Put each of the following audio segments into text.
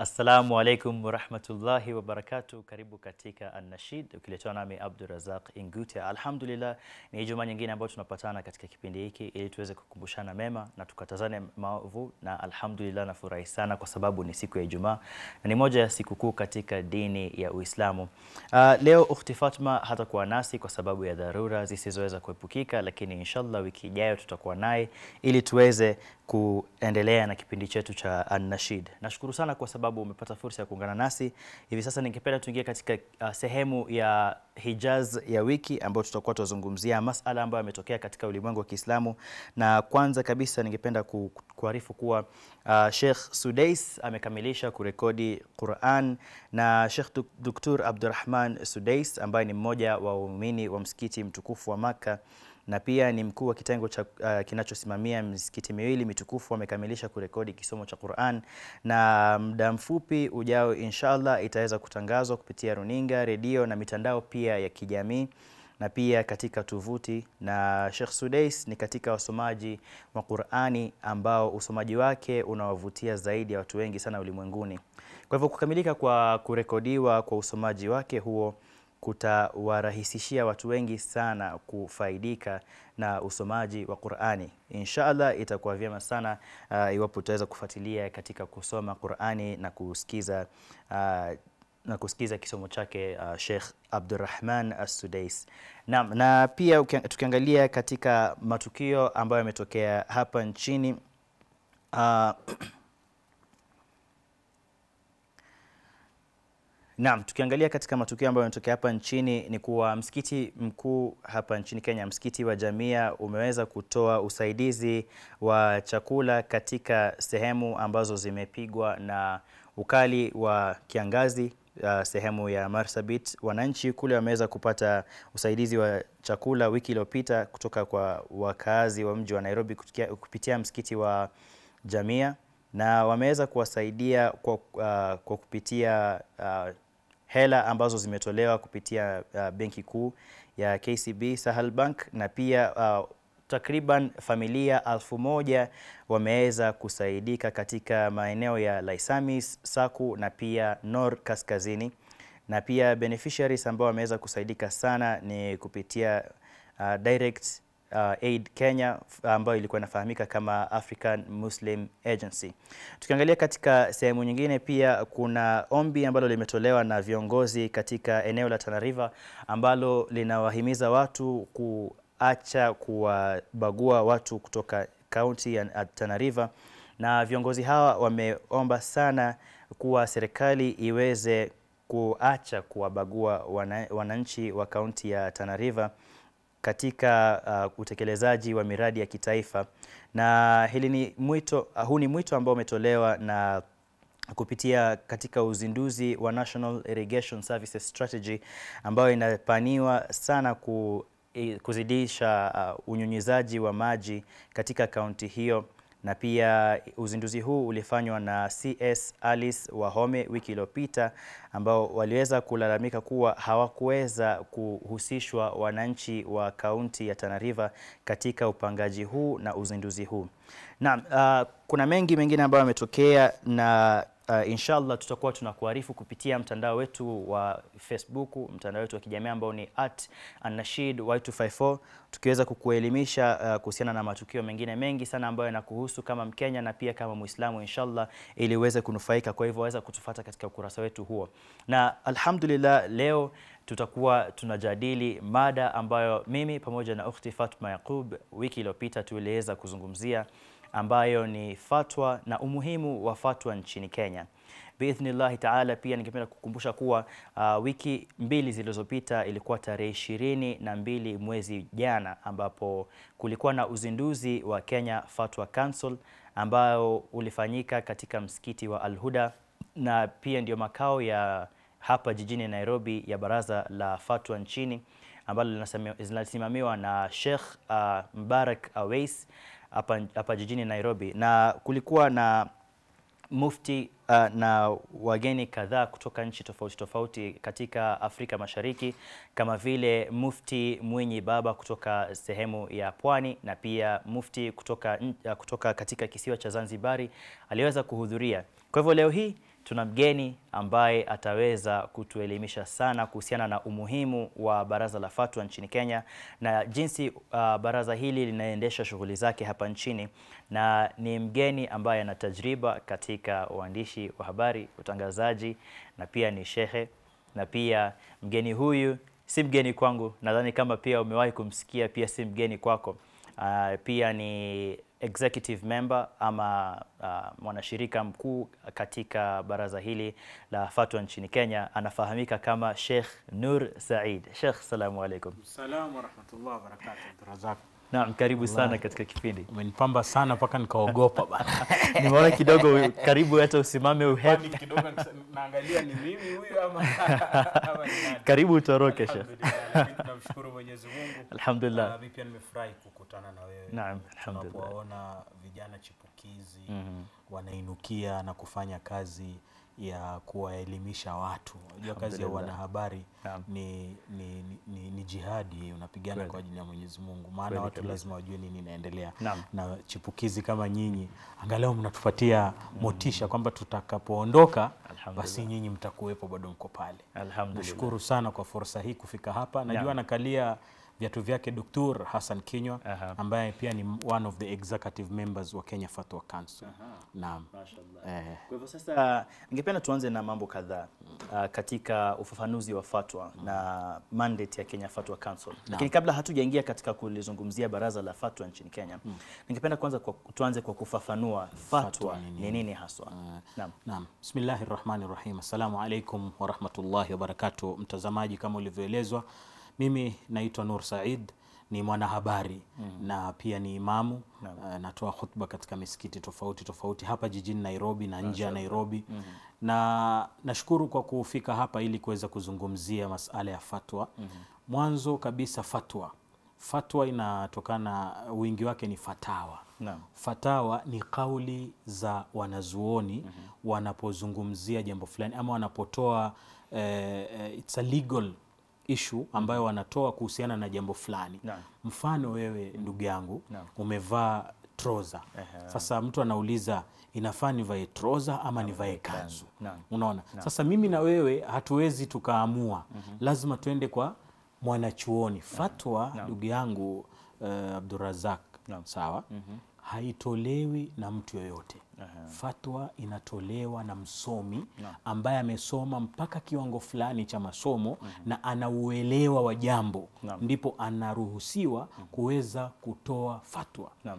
Assalamu alaikum warahmatullahi wabarakatu. Karibu katika An-Nashid ukiletwa nami Abdurazaq Ingute. Alhamdulillah, ni Ijumaa nyingine ambayo tunapatana katika kipindi hiki ili tuweze kukumbushana mema na tukatazane maovu, na alhamdulillah nafurahi sana kwa sababu ni siku ya Ijumaa na ni moja ya sikukuu katika dini ya Uislamu. Uh, leo ukhti Fatma hatakuwa nasi kwa sababu ya dharura zisizoweza kuepukika, lakini inshallah wiki ijayo tutakuwa naye ili tuweze kuendelea na kipindi chetu cha An-Nashid. Nashukuru sana kwa sababu sababu umepata fursa ya kuungana nasi hivi sasa. Ningependa tuingie katika uh, sehemu ya Hijaz ya wiki ambayo tutakuwa tuzungumzia masala ambayo yametokea katika ulimwengu wa Kiislamu, na kwanza kabisa ningependa ku, kuarifu kuwa uh, Sheikh Sudais amekamilisha kurekodi Quran na Sheikh Dr. Abdurrahman Sudais ambaye ni mmoja wa waumini wa msikiti mtukufu wa Makkah na pia ni mkuu wa kitengo cha uh, kinachosimamia misikiti miwili mitukufu. Amekamilisha kurekodi kisomo cha Qur'an na muda mfupi ujao inshallah itaweza kutangazwa kupitia runinga, redio na mitandao pia ya kijamii na pia katika tuvuti Na Sheikh Sudais ni katika wasomaji wa Qur'ani ambao usomaji wake unawavutia zaidi ya watu wengi sana ulimwenguni. Kwa hivyo kukamilika kwa kurekodiwa kwa usomaji wake huo kutawarahisishia watu wengi sana kufaidika na usomaji wa Qur'ani. Inshallah itakuwa vyema sana uh, iwapo utaweza kufuatilia katika kusoma Qur'ani na kusikiza uh, na kusikiza kisomo chake uh, Sheikh Abdurrahman As-Sudais. Naam, na pia tukiangalia katika matukio ambayo yametokea hapa nchini uh, Naam, tukiangalia katika matukio ambayo yanatokea hapa nchini ni kuwa msikiti mkuu hapa nchini Kenya, msikiti wa Jamia umeweza kutoa usaidizi wa chakula katika sehemu ambazo zimepigwa na ukali wa kiangazi. Uh, sehemu ya Marsabit, wananchi kule wameweza kupata usaidizi wa chakula wiki iliyopita kutoka kwa wakaazi wa mji wa Nairobi kutukia, kupitia msikiti wa Jamia na wameweza kuwasaidia kwa, uh, kwa kupitia uh, hela ambazo zimetolewa kupitia uh, benki kuu ya KCB Sahel Bank na pia uh, takriban familia alfu moja wameweza kusaidika katika maeneo ya Laisamis, Saku na pia Nor Kaskazini, na pia beneficiaries ambao wameweza kusaidika sana ni kupitia uh, direct uh, Aid Kenya ambayo ilikuwa inafahamika kama African Muslim Agency. Tukiangalia katika sehemu nyingine, pia kuna ombi ambalo limetolewa na viongozi katika eneo la Tana River ambalo linawahimiza watu kuacha kuwabagua watu kutoka kaunti ya Tana River, na viongozi hawa wameomba sana kuwa serikali iweze kuacha kuwabagua wananchi wa kaunti ya Tana River katika uh, utekelezaji wa miradi ya kitaifa na hili ni mwito, uh, huu ni mwito ambao umetolewa na kupitia katika uzinduzi wa National Irrigation Services Strategy ambayo inapaniwa sana ku, kuzidisha uh, unyunyizaji wa maji katika kaunti hiyo na pia uzinduzi huu ulifanywa na CS Alice Wahome wiki iliyopita, ambao waliweza kulalamika kuwa hawakuweza kuhusishwa wananchi wa kaunti ya Tana River katika upangaji huu na uzinduzi huu. Naam, uh, kuna mengi mengine ambayo yametokea na Uh, inshallah tutakuwa tunakuarifu kupitia mtandao wetu wa Facebook, mtandao wetu wa kijamii ambao ni at Anashid Y254 tukiweza kukuelimisha uh, kuhusiana na matukio mengine mengi sana ambayo yanakuhusu kama Mkenya na pia kama Muislamu inshallah, ili uweze kunufaika. Kwa hivyo waweza kutufuata katika ukurasa wetu huo, na alhamdulillah leo tutakuwa tunajadili mada ambayo mimi pamoja na ukhti Fatma Yaqub wiki iliyopita tuliweza kuzungumzia ambayo ni fatwa na umuhimu wa fatwa nchini Kenya. Biidhnillahi taala, pia ningependa kukumbusha kuwa uh, wiki mbili zilizopita ilikuwa tarehe ishirini na mbili mwezi jana, ambapo kulikuwa na uzinduzi wa Kenya Fatwa Council ambao ulifanyika katika msikiti wa Alhuda na pia ndio makao ya hapa jijini Nairobi ya baraza la fatwa nchini ambalo linasimamiwa na Sheikh uh, Mbarak Awais hapa, hapa jijini Nairobi na kulikuwa na mufti uh, na wageni kadhaa kutoka nchi tofauti tofauti katika Afrika Mashariki kama vile mufti Mwinyi Baba kutoka sehemu ya Pwani na pia mufti kutoka, uh, kutoka katika kisiwa cha Zanzibari aliweza kuhudhuria. Kwa hivyo leo hii tuna mgeni ambaye ataweza kutuelimisha sana kuhusiana na umuhimu wa Baraza la Fatwa nchini Kenya na jinsi uh, baraza hili linaendesha shughuli zake hapa nchini, na ni mgeni ambaye ana tajriba katika uandishi wa habari, utangazaji na pia ni shehe, na pia mgeni huyu si mgeni kwangu, nadhani kama pia umewahi kumsikia, pia si mgeni kwako. Uh, pia ni executive member ama uh, mwanashirika mkuu katika baraza hili la fatwa nchini Kenya anafahamika kama Sheikh Nur Said. Sheikh, salamu alaikum. Salamu wa rahmatullahi wa barakatuh. Naam, karibu Allah. sana katika kipindi. Umenipamba sana mpaka nikaogopa bana. Nimeona kidogo karibu hata usimame uhepe. kidogo naangalia ni mimi huyu ama, ama Karibu utoroke sha. Tunamshukuru Mwenyezi Mungu. Alhamdulillah. Ah, mimi pia nimefurahi kukutana na wewe. Naam, alhamdulillah. Tunapoona vijana chipukizi mm -hmm. wanainukia na kufanya kazi ya kuwaelimisha watu. Unajua kazi ya wanahabari ni, ni, ni, ni jihadi, unapigana kwa ajili ya Mwenyezi Mungu, maana watu lazima wajue nini inaendelea, na chipukizi kama nyinyi angalau mnatupatia motisha kwamba tutakapoondoka basi nyinyi mtakuwepo bado mko pale. Nashukuru sana kwa fursa hii kufika hapa, najua nakalia viatu vyake Dr. Hassan Kinywa uh -huh. ambaye pia ni one of the executive members wa Kenya Fatwa Council. Uh -huh. Naam. Eh. Kwa hivyo sasa ningependa tuanze na mambo kadhaa uh, katika ufafanuzi wa fatwa mm. na mandate ya Kenya Fatwa Council. Naam. Lakini kabla hatujaingia katika kulizungumzia baraza la fatwa nchini Kenya mm. ningependa kwanza kwa, tuanze kwa kufafanua fatwa, ni nini haswa. Uh, Naam. Naam. Bismillahirrahmanirrahim. Assalamu rahmatullahi wa barakatuh. Mtazamaji, kama ulivyoelezwa mimi naitwa Nur Said ni mwanahabari mm. na pia ni imamu uh, natoa khutba katika misikiti tofauti tofauti hapa jijini Nairobi na nje ya Nairobi mm -hmm. na nashukuru kwa kufika hapa ili kuweza kuzungumzia masala ya fatwa mm -hmm. mwanzo kabisa fatwa fatwa inatokana wingi wake ni fatawa no. fatawa ni kauli za wanazuoni mm -hmm. wanapozungumzia jambo fulani ama wanapotoa eh, eh it's a legal ishu mhm. ambayo wanatoa kuhusiana na jambo fulani. Mfano wewe mhm. ndugu yangu umevaa troza. Sasa mtu anauliza inafaa nivae troza ama nivae kanzu? Unaona, sasa mimi na wewe hatuwezi tukaamua, mhm. lazima tuende kwa mwanachuoni fatwa. Ndugu yangu uh, eh, Abdurazak, sawa haitolewi na mtu yoyote. Aha. Fatwa inatolewa na msomi no. ambaye amesoma mpaka kiwango fulani cha masomo mm -hmm. na anauelewa wa jambo no. ndipo anaruhusiwa mm -hmm. kuweza kutoa fatwa no.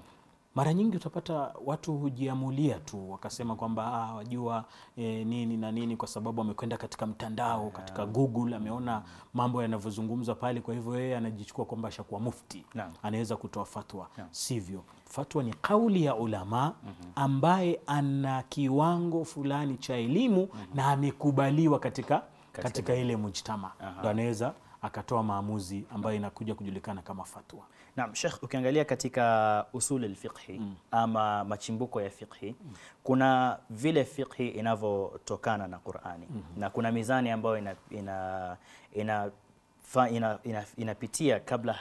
Mara nyingi utapata watu hujiamulia tu wakasema kwamba ah, wajua e, nini na nini, kwa sababu amekwenda katika mtandao katika Google ameona mambo yanavyozungumzwa pale, kwa hivyo yeye anajichukua kwamba ashakuwa mufti yeah. anaweza kutoa fatwa yeah. sivyo. Fatwa ni kauli ya ulama ambaye ana kiwango fulani cha elimu na amekubaliwa katika, katika ile mujtama, ndo anaweza akatoa maamuzi ambayo inakuja kujulikana kama fatwa. Naam, Sheikh, ukiangalia katika usul al mm. ama machimbuko ya fiqhi mm. kuna vile fiqhi inavyotokana na Qur'ani mm -hmm. na kuna mizani ambayo ina, ina, ina fa, ina, ina, inapitia kabla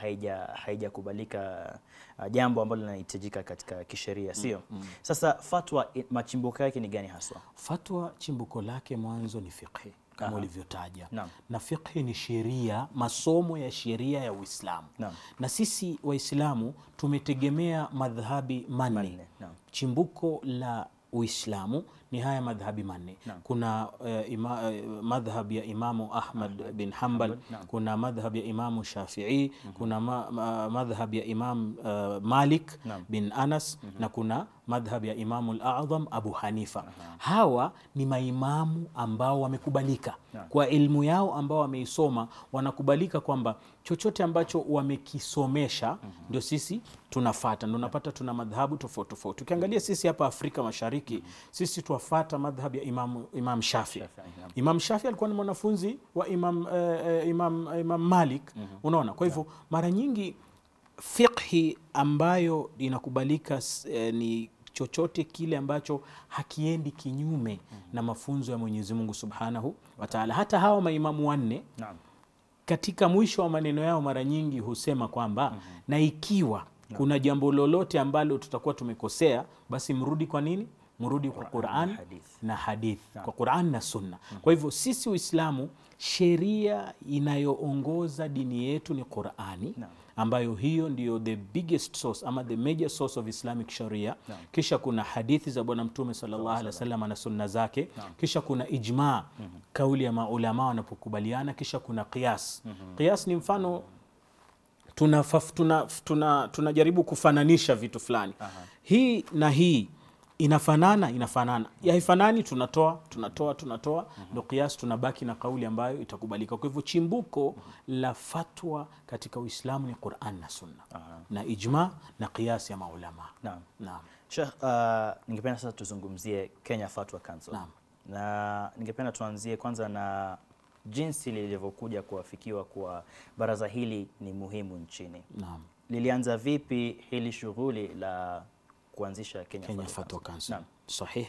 haijakubalika uh, jambo ambalo linahitajika katika kisheria, sio? mm, mm. Sasa fatwa machimbuko yake ni gani haswa? Fatwa chimbuko lake mwanzo ni fiqhi kama ulivyotaja na, na fiqhi ni sheria, masomo ya sheria ya Uislamu na, na sisi Waislamu tumetegemea madhhabi manne, manne. chimbuko la Uislamu ni haya madhhabi manne na. Kuna uh, ima, uh, eh, madhhab ya Imamu Ahmad na. bin Hanbal kuna madhhab ya Imamu Shafi'i mm -hmm. kuna ma, ma, madhhab ya Imam uh, Malik na. bin Anas mm -hmm. na kuna madhhab ya Imamu al-A'zam Abu Hanifa na. Hawa ni maimamu ambao wamekubalika kwa ilmu yao ambao wameisoma, wanakubalika kwamba chochote ambacho wamekisomesha mm -hmm. ndio sisi tunafata, ndio unapata tuna madhhabu tofauti tofauti. Ukiangalia sisi hapa Afrika Mashariki mm -hmm. sisi twafata madhhabu ya Imam, Imam Shafi. Imam Shafi alikuwa ni mwanafunzi wa Imam, eh, eh Imam, Imam Malik mm -hmm. unaona, kwa hivyo yeah. mara nyingi fiqhi ambayo inakubalika eh, ni chochote kile ambacho hakiendi kinyume mm -hmm. na mafunzo ya Mwenyezi Mungu Subhanahu wa Ta'ala. Hata hawa maimamu wanne katika mwisho wa maneno yao mara nyingi husema kwamba mm -hmm. na ikiwa no. kuna jambo lolote ambalo tutakuwa tumekosea, basi mrudi kwa nini? Mrudi kwa Quran na hadithi, na No. kwa Quran na Sunna. Mm -hmm. Kwa hivyo sisi Uislamu sheria inayoongoza dini yetu ni Qurani no. ambayo hiyo ndiyo the biggest source ama the major source of Islamic sharia no. Kisha kuna hadithi za Bwana Mtume sallallahu alaihi wasallam na sunna zake no. Kisha kuna ijma mm -hmm. kauli ya maulama wanapokubaliana. Kisha kuna qiyas mm -hmm. Qiyas ni mfano tunajaribu tuna, tuna, tuna kufananisha vitu fulani hii na hii inafanana inafanana haifanani tunatoa tunatoa tunatoa ndo kiasi tunabaki na kauli ambayo itakubalika kwa hivyo chimbuko la fatwa katika uislamu ni quran na sunna na ijma na kiasi ya maulama naam Sheikh uh, ningependa sasa tuzungumzie Kenya Fatwa Council na, na ningependa tuanzie kwanza na jinsi lilivyokuja kuafikiwa kuwa baraza hili ni muhimu nchini naam. lilianza vipi hili shughuli la kuanzisha Kenya, Kenya Fatal Council. Council. Sahihi.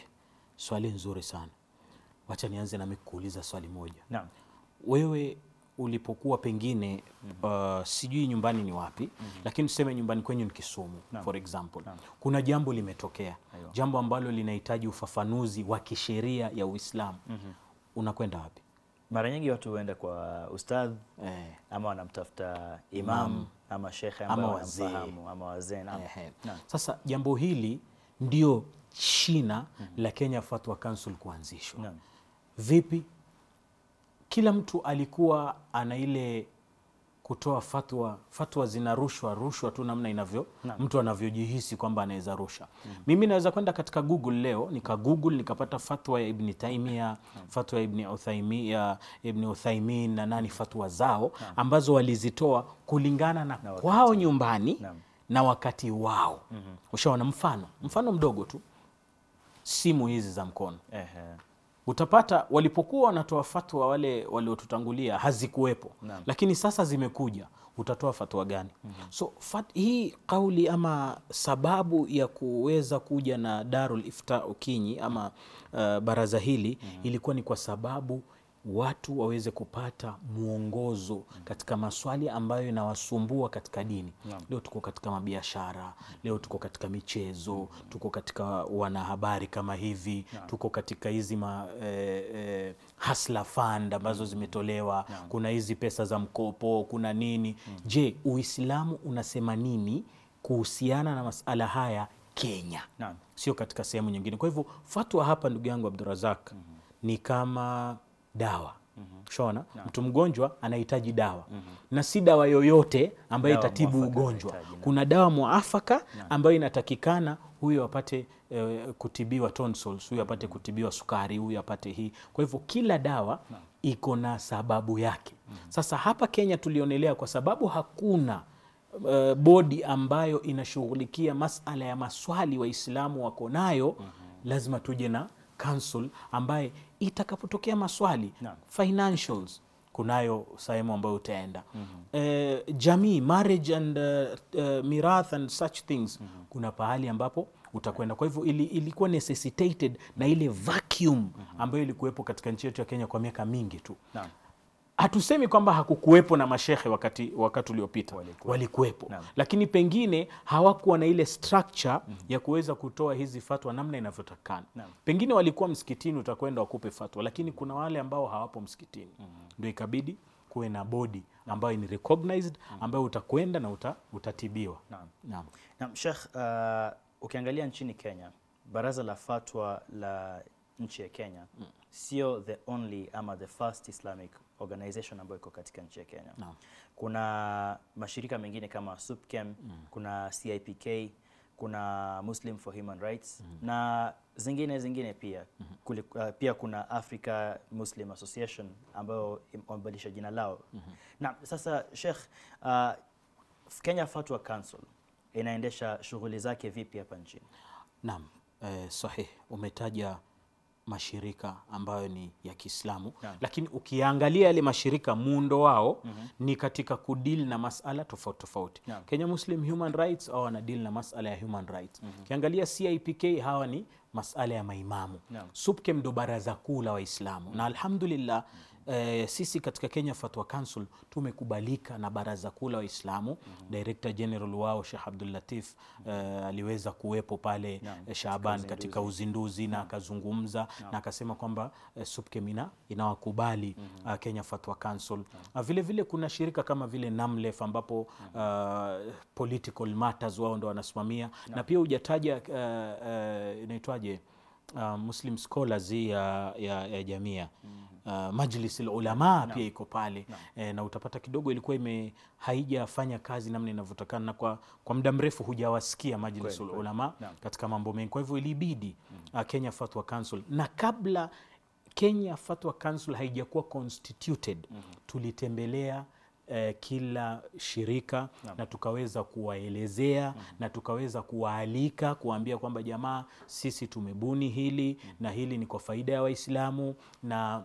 Swali nzuri sana. Wacha nianze na kuuliza swali moja. Naam. Wewe ulipokuwa pengine mm -hmm. uh, sijui nyumbani ni wapi mm -hmm. lakini tuseme nyumbani kwenyu ni Kisumu Naam. for example Naam. kuna jambo limetokea Ayo. jambo ambalo linahitaji ufafanuzi wa kisheria ya Uislamu mm -hmm. unakwenda wapi? Mara nyingi watu huenda kwa ustadh eh. ama wanamtafuta imam, imam ama shekhe ama wazee ama wazee. Sasa jambo hili ndio shina mm -hmm. la Kenya Fatwa Council kuanzishwa. Vipi? Kila mtu alikuwa ana ile kutoa fatwa. Fatwa zinarushwa rushwa tu namna inavyo na mtu anavyojihisi kwamba anaweza rusha. mm. Mimi naweza kwenda katika Google leo nika Google nikapata fatwa ya Ibn Taimia mm. fatwa ya Ibn Uthaimia, Ibn Uthaimin na nani, fatwa zao na ambazo walizitoa kulingana na, na kwao nyumbani na, na wakati wao. mm -hmm. Ushaona mfano mfano mdogo tu, simu hizi za mkono Ehe utapata walipokuwa wanatoa fatwa wale waliotutangulia hazikuwepo Naam. lakini sasa zimekuja utatoa fatwa gani? mm -hmm. So fat, hii kauli ama sababu ya kuweza kuja na Darul Ifta Ukinyi ama uh, baraza hili mm -hmm. ilikuwa ni kwa sababu watu waweze kupata mwongozo katika maswali ambayo inawasumbua katika dini. Leo tuko katika mabiashara, leo tuko katika michezo, tuko katika wanahabari kama hivi, tuko katika hizi ma, eh, eh, hasla fund ambazo zimetolewa, kuna hizi pesa za mkopo, kuna nini. Hmm. Je, Uislamu unasema nini kuhusiana na masala haya Kenya, sio katika sehemu nyingine? Kwa hivyo fatwa hapa, ndugu yangu Abdurazak, hmm. ni kama dawa mm -hmm. shona no. mtu mgonjwa anahitaji dawa mm -hmm. na si dawa yoyote ambayo itatibu ugonjwa kuna dawa mwafaka no. ambayo inatakikana huyo apate e, kutibiwa tonsils huyo apate mm. kutibiwa sukari huyo apate hii kwa hivyo kila dawa no. iko na sababu yake mm -hmm. sasa hapa kenya tulionelea kwa sababu hakuna Uh, bodi ambayo inashughulikia masala ya maswali waislamu wako nayo mm -hmm. lazima tuje na council ambaye itakapotokea maswali no. financials kunayo sehemu ambayo utaenda mm -hmm. e, jamii marriage and uh, uh, mirath and such things mm -hmm. kuna pahali ambapo utakwenda kwa hivyo ili, ilikuwa necessitated na ile vacuum mhm. ambayo ilikuwepo katika nchi yetu ya Kenya kwa miaka mingi tu na hatusemi kwamba hakukuwepo na mashehe wakati, wakati uliopita walikuwepo, wali lakini pengine hawakuwa na ile structure mm -hmm. ya kuweza kutoa hizi fatwa namna inavyotakana. Pengine walikuwa msikitini, utakwenda wakupe fatwa, lakini kuna wale ambao hawapo msikitini mm -hmm. ndio ikabidi kuwe na bodi ambayo ni recognized mhm. ambayo utakwenda na uta, utatibiwa. Naam. Sheikh, uh, ukiangalia nchini Kenya baraza la fatwa la nchi ya Kenya mm. sio the only ama the first Islamic organization ambayo iko katika nchi ya Kenya no. Kuna mashirika mengine kama SUPKEM mm. kuna CIPK kuna Muslim for Human Rights mm. na zingine zingine pia mm -hmm. Kuli, uh, pia kuna Africa Muslim Association ambayo wamebadilisha jina lao mm -hmm. Na sasa Sheikh, uh, Kenya Fatwa Council inaendesha shughuli zake vipi hapa nchini? Naam, eh, sahihi umetaja mashirika ambayo ni ya Kiislamu yeah. Lakini ukiangalia yale mashirika muundo wao mm -hmm. ni katika kudeal na masala tofauti tofauti yeah. Kenya Muslim Human Rights au wana deal na masala ya human rights mm -hmm. Ukiangalia CIPK hawa ni masala ya maimamu yeah. SUPKEM ndo baraza kuu la Waislamu mm -hmm. na alhamdulillah mm -hmm eh, sisi katika Kenya Fatwa Council tumekubalika na Baraza Kuu la Waislamu mm -hmm. Director General wao Sheikh Abdul Latif mhm. eh, aliweza kuwepo pale yeah, Shaaban katika, katika uzinduzi na akazungumza yeah. na akasema kwamba eh, SUPKEM inawakubali mm -hmm. uh, Kenya Fatwa Council yeah. uh, vile vile kuna shirika kama vile NAMLEF ambapo uh, political matters wao ndo wanasimamia yeah. na pia hujataja uh, uh, inaitwaje Uh, Muslim Scholars ya, ya, ya Jamia mm. Uh, Majlis ulama no. pia iko pale no. E, eh, na utapata kidogo ilikuwa ime haijafanya kazi namna inavyotakana, na kwa, kwa muda mrefu hujawasikia Majlis ulama no. katika mambo mengi, kwa hivyo ilibidi mm. uh, Kenya Fatwa Council na kabla Kenya Fatwa Council haijakuwa constituted mm -hmm. tulitembelea eh, kila shirika na, na tukaweza kuwaelezea mm -hmm. na tukaweza kuwaalika kuwaambia kwamba jamaa, sisi tumebuni hili mm -hmm. na hili ni kwa faida ya Waislamu na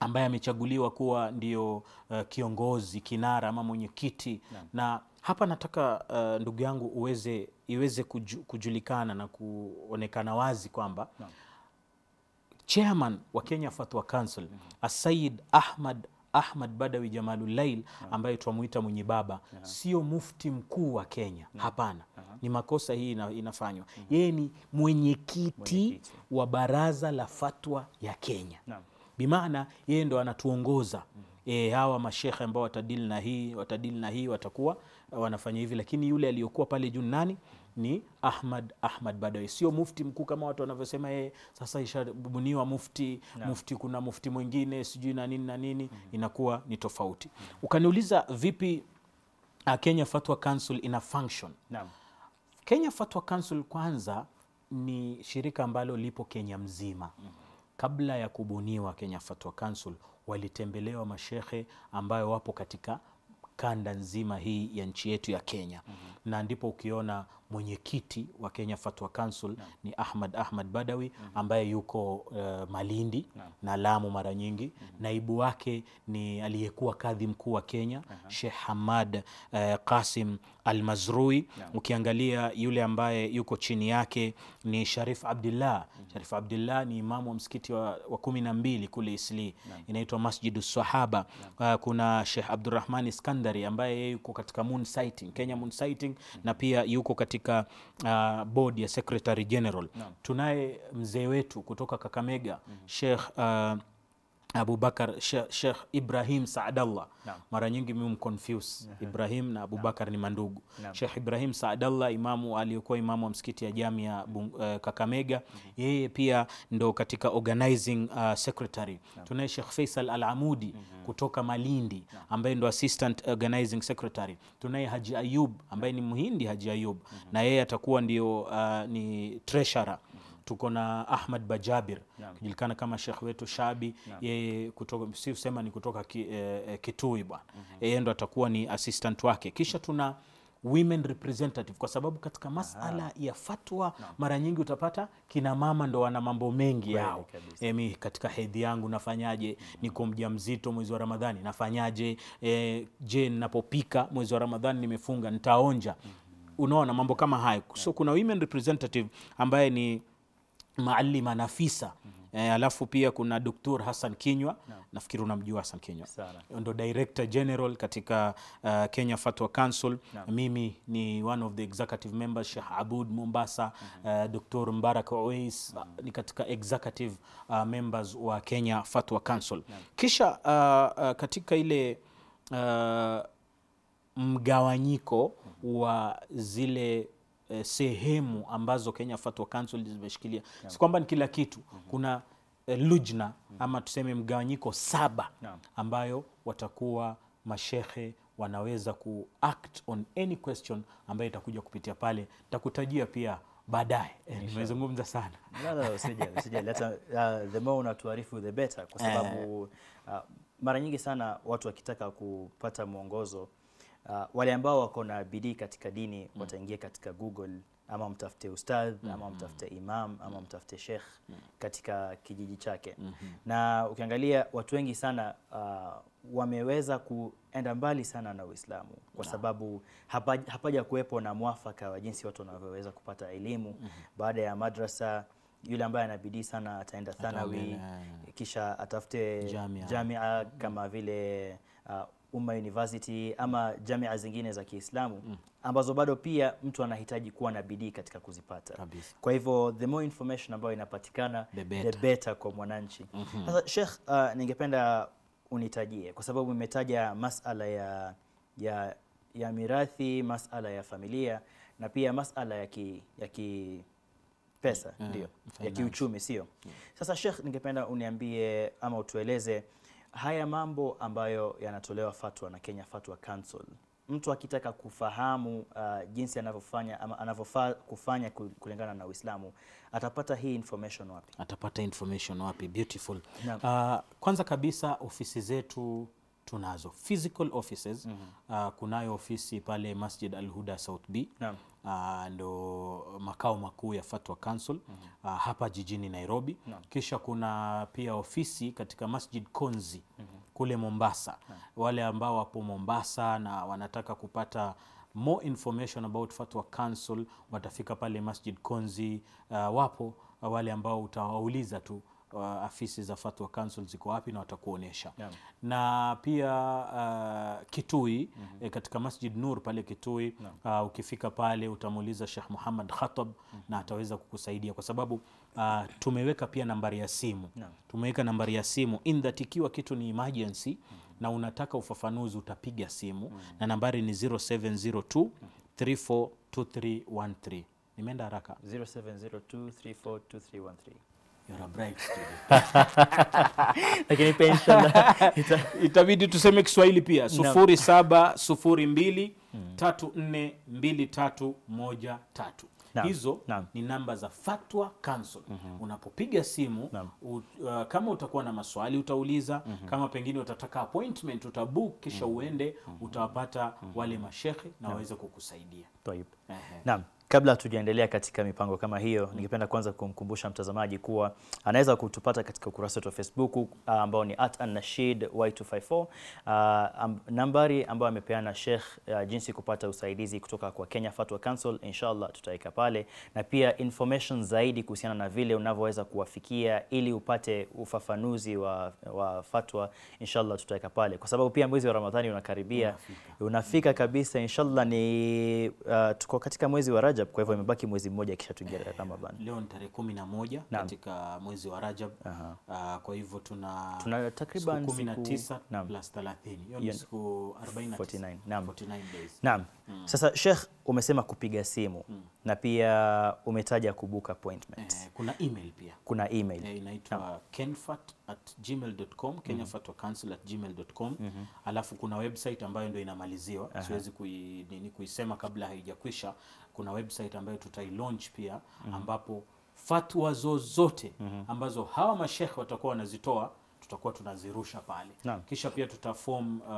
ambaye amechaguliwa kuwa ndio uh, kiongozi kinara ama mwenyekiti na, na hapa nataka uh, ndugu yangu uweze iweze kuju, kujulikana na kuonekana wazi kwamba chairman wa Kenya Fatwa Council mhm. Asayid Ahmad Ahmad Badawi Jamalulail ambaye twamwita mwenye baba, sio mufti mkuu wa Kenya. Hapana, ni makosa hii inafanywa. Yeye ni mwenyekiti wa baraza la fatwa ya Kenya, bimaana yeye ndo anatuongoza mhm. E, hawa mashekhe ambao watadili na hii watadili na hii watakuwa wanafanya hivi, lakini yule aliyokuwa pale juu nani? ni Ahmad Ahmad Badawi, sio mufti mkuu kama watu wanavyosema yeye. Sasa ishabuniwa mufti no. mufti kuna mufti mwingine sijui na nini na nini mm -hmm. inakuwa ni tofauti mm -hmm. Ukaniuliza vipi uh, Kenya Fatwa Council ina function no. Kenya Fatwa Council kwanza ni shirika ambalo lipo Kenya mzima mm -hmm. Kabla ya kubuniwa Kenya Fatwa Council walitembelewa mashehe ambayo wapo katika kanda nzima hii ya nchi yetu ya Kenya mm -hmm. na ndipo ukiona mwenyekiti wa Kenya Fatwa Council no. ni Ahmad Ahmad Badawi mm -hmm. ambaye yuko uh, Malindi no. na Lamu mara nyingi mm -hmm. naibu wake ni aliyekuwa kadhi mkuu wa Kenya uh -huh. Sheikh Hamad uh, Qasim almazrui yeah. ukiangalia yule ambaye yuko chini yake ni Sharif Abdullah mm -hmm. Sharif Abdullah ni imamu wa msikiti wa, wa kumi na mbili kule Isli yeah. inaitwa Masjidu Sahaba yeah. uh, kuna Sheikh Abdurrahman Iskandari ambaye yuko katika moon sighting, Kenya moon sighting -hmm. na pia yuko katika katika uh, board ya Secretary General no. Tunaye mzee wetu kutoka Kakamega mm -hmm. Sheikh uh, Abubakar Sheikh Ibrahim Saadallah no. mara nyingi mimi mconfuse Ibrahim na Abubakar no. ni mandugu no. Sheikh Ibrahim Saadallah imamu aliyekuwa imamu wa msikiti ya ya uh, Kakamega mm -hmm. yeye pia ndo katika organizing uh, secretary no. tunaye Sheikh Faisal Al-Amudi mm -hmm. kutoka Malindi no. ambaye ndo assistant organizing secretary tunaye Haji Ayub ambaye ni Muhindi Haji Ayub mm -hmm. na yeye atakuwa ndio uh, ni treasurer tuko na Ahmad Bajabir kujulikana kama shekh wetu Shabi, yeye kutoka si usema ni kutoka ki, eh, eh Kitui bwana mm -hmm. yeye ndo atakuwa ni assistant wake, kisha tuna women representative kwa sababu katika masala Aha. ya fatwa no. mara nyingi utapata kina mama ndo wana mambo mengi yao. Emi, katika hedhi yangu nafanyaje? mm -hmm. niko mjamzito mwezi wa Ramadhani nafanyaje? E, je, ninapopika mwezi wa Ramadhani nimefunga nitaonja? mm -hmm. Unaona mambo kama hayo, so kuna women representative ambaye ni maalima Nafisa mm eh, -hmm. E, alafu pia kuna Dr. Hassan Kinywa no. Nafikiri unamjua Hassan Kinywa ndo Director General katika uh, Kenya Fatwa Council no. Mimi ni one of the executive members shekh Abud Mombasa mm -hmm. uh, eh, Dr. Mbarak Ois mm -hmm. Ah, ni katika executive uh, members wa Kenya Fatwa Council no. Kisha uh, uh, katika ile uh, mgawanyiko mm -hmm. wa zile eh, sehemu ambazo Kenya Fatwa Council zimeshikilia yeah. Si kwamba ni kila kitu mm -hmm. Kuna eh, lujna mm -hmm. ama tuseme mgawanyiko saba yeah. ambayo watakuwa mashehe wanaweza ku act on any question ambayo itakuja kupitia pale, nitakutajia pia baadaye. Eh, nimezungumza sana. No, no, uh, the more unatuarifu the better, kwa eh. sababu uh, mara nyingi sana watu wakitaka kupata mwongozo uh, wale ambao wako na bidii katika dini mm. wataingia katika Google ama mtafute ustadh mm. ama mm-hmm. mtafute imam ama mm-hmm. mtafute shekh mm. Mm-hmm. katika kijiji chake mm -hmm. na ukiangalia watu wengi sana uh, wameweza kuenda mbali sana na Uislamu kwa sababu hapa, hapaja kuwepo na mwafaka wa jinsi watu wanavyoweza kupata elimu mm -hmm. baada ya madrasa yule ambaye ana bidii sana ataenda thanawi kisha atafute jamia, jamia kama vile uh, Umma University ama jamia zingine za Kiislamu mm. ambazo bado pia mtu anahitaji kuwa na bidii katika kuzipata Kabisa. Kwa hivyo the more information ambayo inapatikana the better, the better kwa mwananchi mm -hmm. Sheikh, uh, ningependa unitajie kwa sababu umetaja masala ya, ya, ya mirathi, masala ya familia na pia masala ya ki, ya ki pesa mm. ndio, mm. ya kiuchumi sio? Yeah. Mm. Sasa Sheikh, ningependa uniambie ama utueleze Haya mambo ambayo yanatolewa fatwa na Kenya Fatwa Council, mtu akitaka kufahamu uh, jinsi anavyofanya ama anavyofaa kufanya kulingana na Uislamu atapata hii information wapi? Atapata information wapi? Beautiful. Uh, kwanza kabisa ofisi zetu tunazo physical offices mm -hmm. Uh, kunayo ofisi pale Masjid Al Huda South B uh, ndo makao makuu ya Fatwa Council mm -hmm. uh, hapa jijini Nairobi -hmm. Kisha kuna pia ofisi katika Masjid Konzi mm -hmm. kule Mombasa -hmm. Wale ambao wapo Mombasa na wanataka kupata more information about Fatwa Council watafika pale Masjid Konzi. Uh, wapo wale ambao utawauliza tu uh, afisi za Fatwa Council ziko wapi na watakuonesha yeah. na pia uh, Kitui mm -hmm. eh, katika Masjid Nur pale Kitui no. uh, ukifika pale utamuuliza Sheikh Muhammad Khatab mm -hmm. na ataweza kukusaidia kwa sababu uh, tumeweka pia nambari ya simu no. tumeweka nambari ya simu in that ikiwa kitu ni emergency mm -hmm. na unataka ufafanuzi utapiga simu mm -hmm. na nambari ni 0702 mm -hmm. 342313 nimeenda haraka 0702342313 you're a bright student. Lakini pension itabidi tuseme Kiswahili pia sufuri saba sufuri mbili hmm. tatu nne mbili tatu moja tatu hizo na. ni namba za Fatwa Council. mm -hmm. Unapopiga simu na. u, uh, kama utakuwa na maswali utauliza. mm -hmm. Kama pengine utataka appointment utabook, kisha mm -hmm. uende mhm. utawapata mm -hmm. wale mashekhe na waweze kukusaidia. Naam. Kabla hatujaendelea katika mipango kama hiyo, mm. ningependa kwanza kumkumbusha mtazamaji kuwa anaweza kutupata katika ukurasa wetu wa Facebook uh, ambao ni at Annashid Y254. Uh, ah, amb, nambari ambayo amepeana Sheikh uh, jinsi kupata usaidizi kutoka kwa Kenya Fatwa Council, inshallah tutaweka pale, na pia information zaidi kuhusiana na vile unavyoweza kuwafikia ili upate ufafanuzi wa, wa fatwa, inshallah tutaweka pale, kwa sababu pia mwezi wa Ramadhani unakaribia, unafika, unafika kabisa. Inshallah ni uh, tuko katika mwezi wa Rajab Rajab, kwa hivyo imebaki mwezi mmoja kisha tuingia katika eh, Ramadhan. Leo ni tarehe kumi na moja naam, katika mwezi wa Rajab. Uh, kwa hivyo tuna tuna takriban siku 19 plus 30. Hiyo ni siku 49. Naam. 49 days. Naam. Mm. Sasa Sheikh, umesema kupiga simu hmm. na pia umetaja kubook appointment. Eh, kuna email pia. Kuna email. Eh, inaitwa kenfat@gmail.com, kenyafatwacounsil@gmail.com. Mm -hmm. Alafu kuna website ambayo ndio inamaliziwa. Siwezi kui, nini kuisema kabla haijakwisha kuna website ambayo tutailaunch pia ambapo fatwa zozote ambazo hawa mashekhe watakuwa wanazitoa tutakuwa tunazirusha pale na. Kisha pia tutafom uh,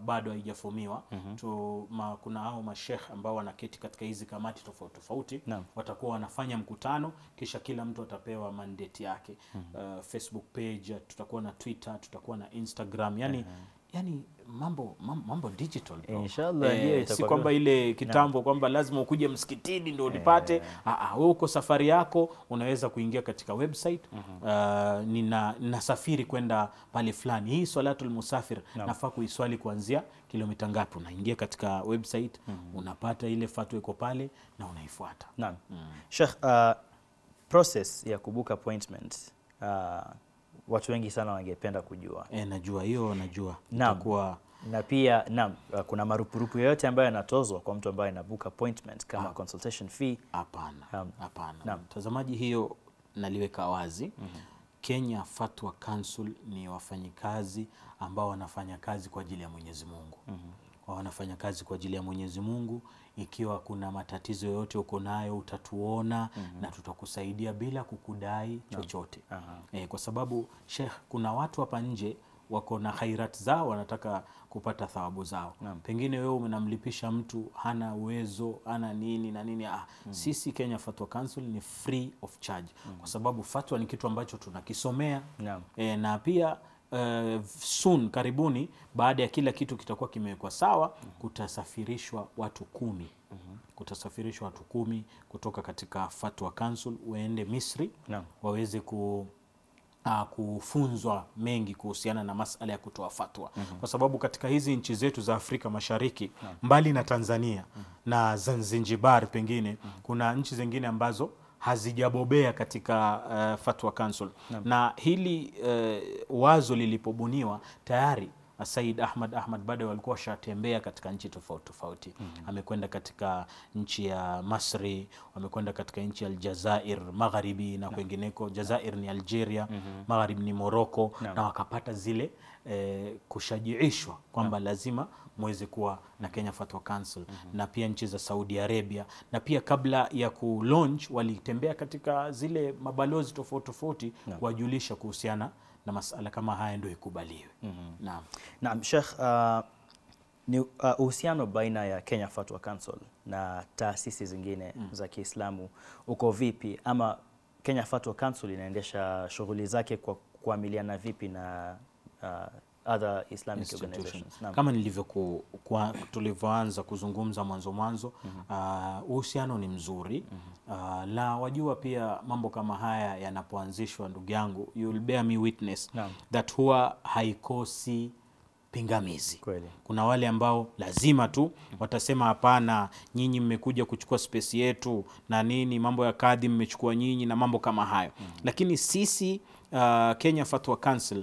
bado haijafomiwa mm -hmm. Kuna hao mashekh ambao wanaketi katika hizi kamati tofauti tofauti watakuwa wanafanya mkutano, kisha kila mtu atapewa mandate yake mm -hmm. Uh, Facebook page tutakuwa na Twitter, tutakuwa na Instagram yani, mm -hmm. yani mambo mambo digital bro. Inshallah eh, si kwamba ile kitambo kwamba lazima ukuje msikitini ndio unipate eh. yeah. ah, wewe uko safari yako unaweza kuingia katika website mm -hmm. uh, nina nasafiri kwenda pale fulani hii swalatul musafir nafaa kuiswali kuanzia kilomita ngapi unaingia katika website mm -hmm. unapata ile fatwa iko pale na unaifuata naam mm. Sheikh uh, process ya kubuka appointment uh, watu wengi sana wangependa kujua. E, najua hiyo, najua itakuwa na pia na, kuna marupurupu yoyote ambayo yanatozwa kwa mtu ambaye anabuka appointment kama ha. Ah. consultation fee? Hapana, hapana. Mtazamaji, hiyo naliweka wazi mm -hmm. Kenya Fatwa Council ni wafanyikazi ambao wanafanya kazi kwa ajili ya Mwenyezi Mungu mm -hmm. wanafanya kazi kwa ajili ya Mwenyezi Mungu ikiwa kuna matatizo yoyote uko nayo utatuona mm -hmm. na tutakusaidia bila kukudai chochote no. E, kwa sababu Sheikh, kuna watu hapa nje wako na khairat zao wanataka kupata thawabu zao no. Pengine wewe unamlipisha mtu hana uwezo hana nini na nini ah. mm. Sisi Kenya Fatwa Council ni free of charge mm. kwa sababu fatwa ni kitu ambacho tunakisomea no. E, na pia uh, soon karibuni, baada ya kila kitu kitakuwa kimewekwa sawa, mm -hmm. kutasafirishwa watu kumi mm -hmm. kutasafirishwa watu kumi kutoka katika Fatwa Council waende Misri no. waweze ku a, ah, kufunzwa mengi kuhusiana na masala ya kutoa fatwa mm -hmm. kwa sababu katika hizi nchi zetu za Afrika Mashariki no. mbali na Tanzania mm -hmm. na Zanzibar pengine mm -hmm. kuna nchi zingine ambazo hazijabobea katika uh, Fatwa Council na, na hili uh, wazo lilipobuniwa tayari Said Ahmad Ahmad bado walikuwa washatembea katika nchi tofauti tofauti. mm -hmm. Amekwenda katika nchi ya Masri, wamekwenda katika nchi ya Aljazair Magharibi na, no. kwengineko. Jazair ni Algeria, mm -hmm. Magharibi ni Morocco na, na wakapata zile e, kushajiishwa kwamba lazima mweze kuwa na mhm. Kenya Fatwa Council mm -hmm. na pia nchi za Saudi Arabia, na pia kabla ya ku launch walitembea katika zile mabalozi tofauti tofauti kuwajulisha kuhusiana na masala kama haya ndio ikubaliwe. mm -hmm. Naam. Naam, Sheikh, uh, ni uh, uhusiano baina ya Kenya Fatwa Council na taasisi zingine mm. za Kiislamu uko vipi, ama Kenya Fatwa Council inaendesha shughuli zake kwa kuamiliana vipi na uh, other Islamic organizations. Kama nilivyoku tulivyoanza kuzungumza mwanzo mwanzo, mhm. uh, uhusiano ni mzuri mm Uh, la wajua pia mambo kama haya yanapoanzishwa, ndugu yangu, you will bear me witness that huwa haikosi pingamizi Kwele. Kuna wale ambao lazima tu watasema hapana, nyinyi mmekuja kuchukua spesi yetu na nini, mambo ya kadhi mmechukua nyinyi na mambo kama hayo mm -hmm. Lakini sisi uh, Kenya Fatwa Council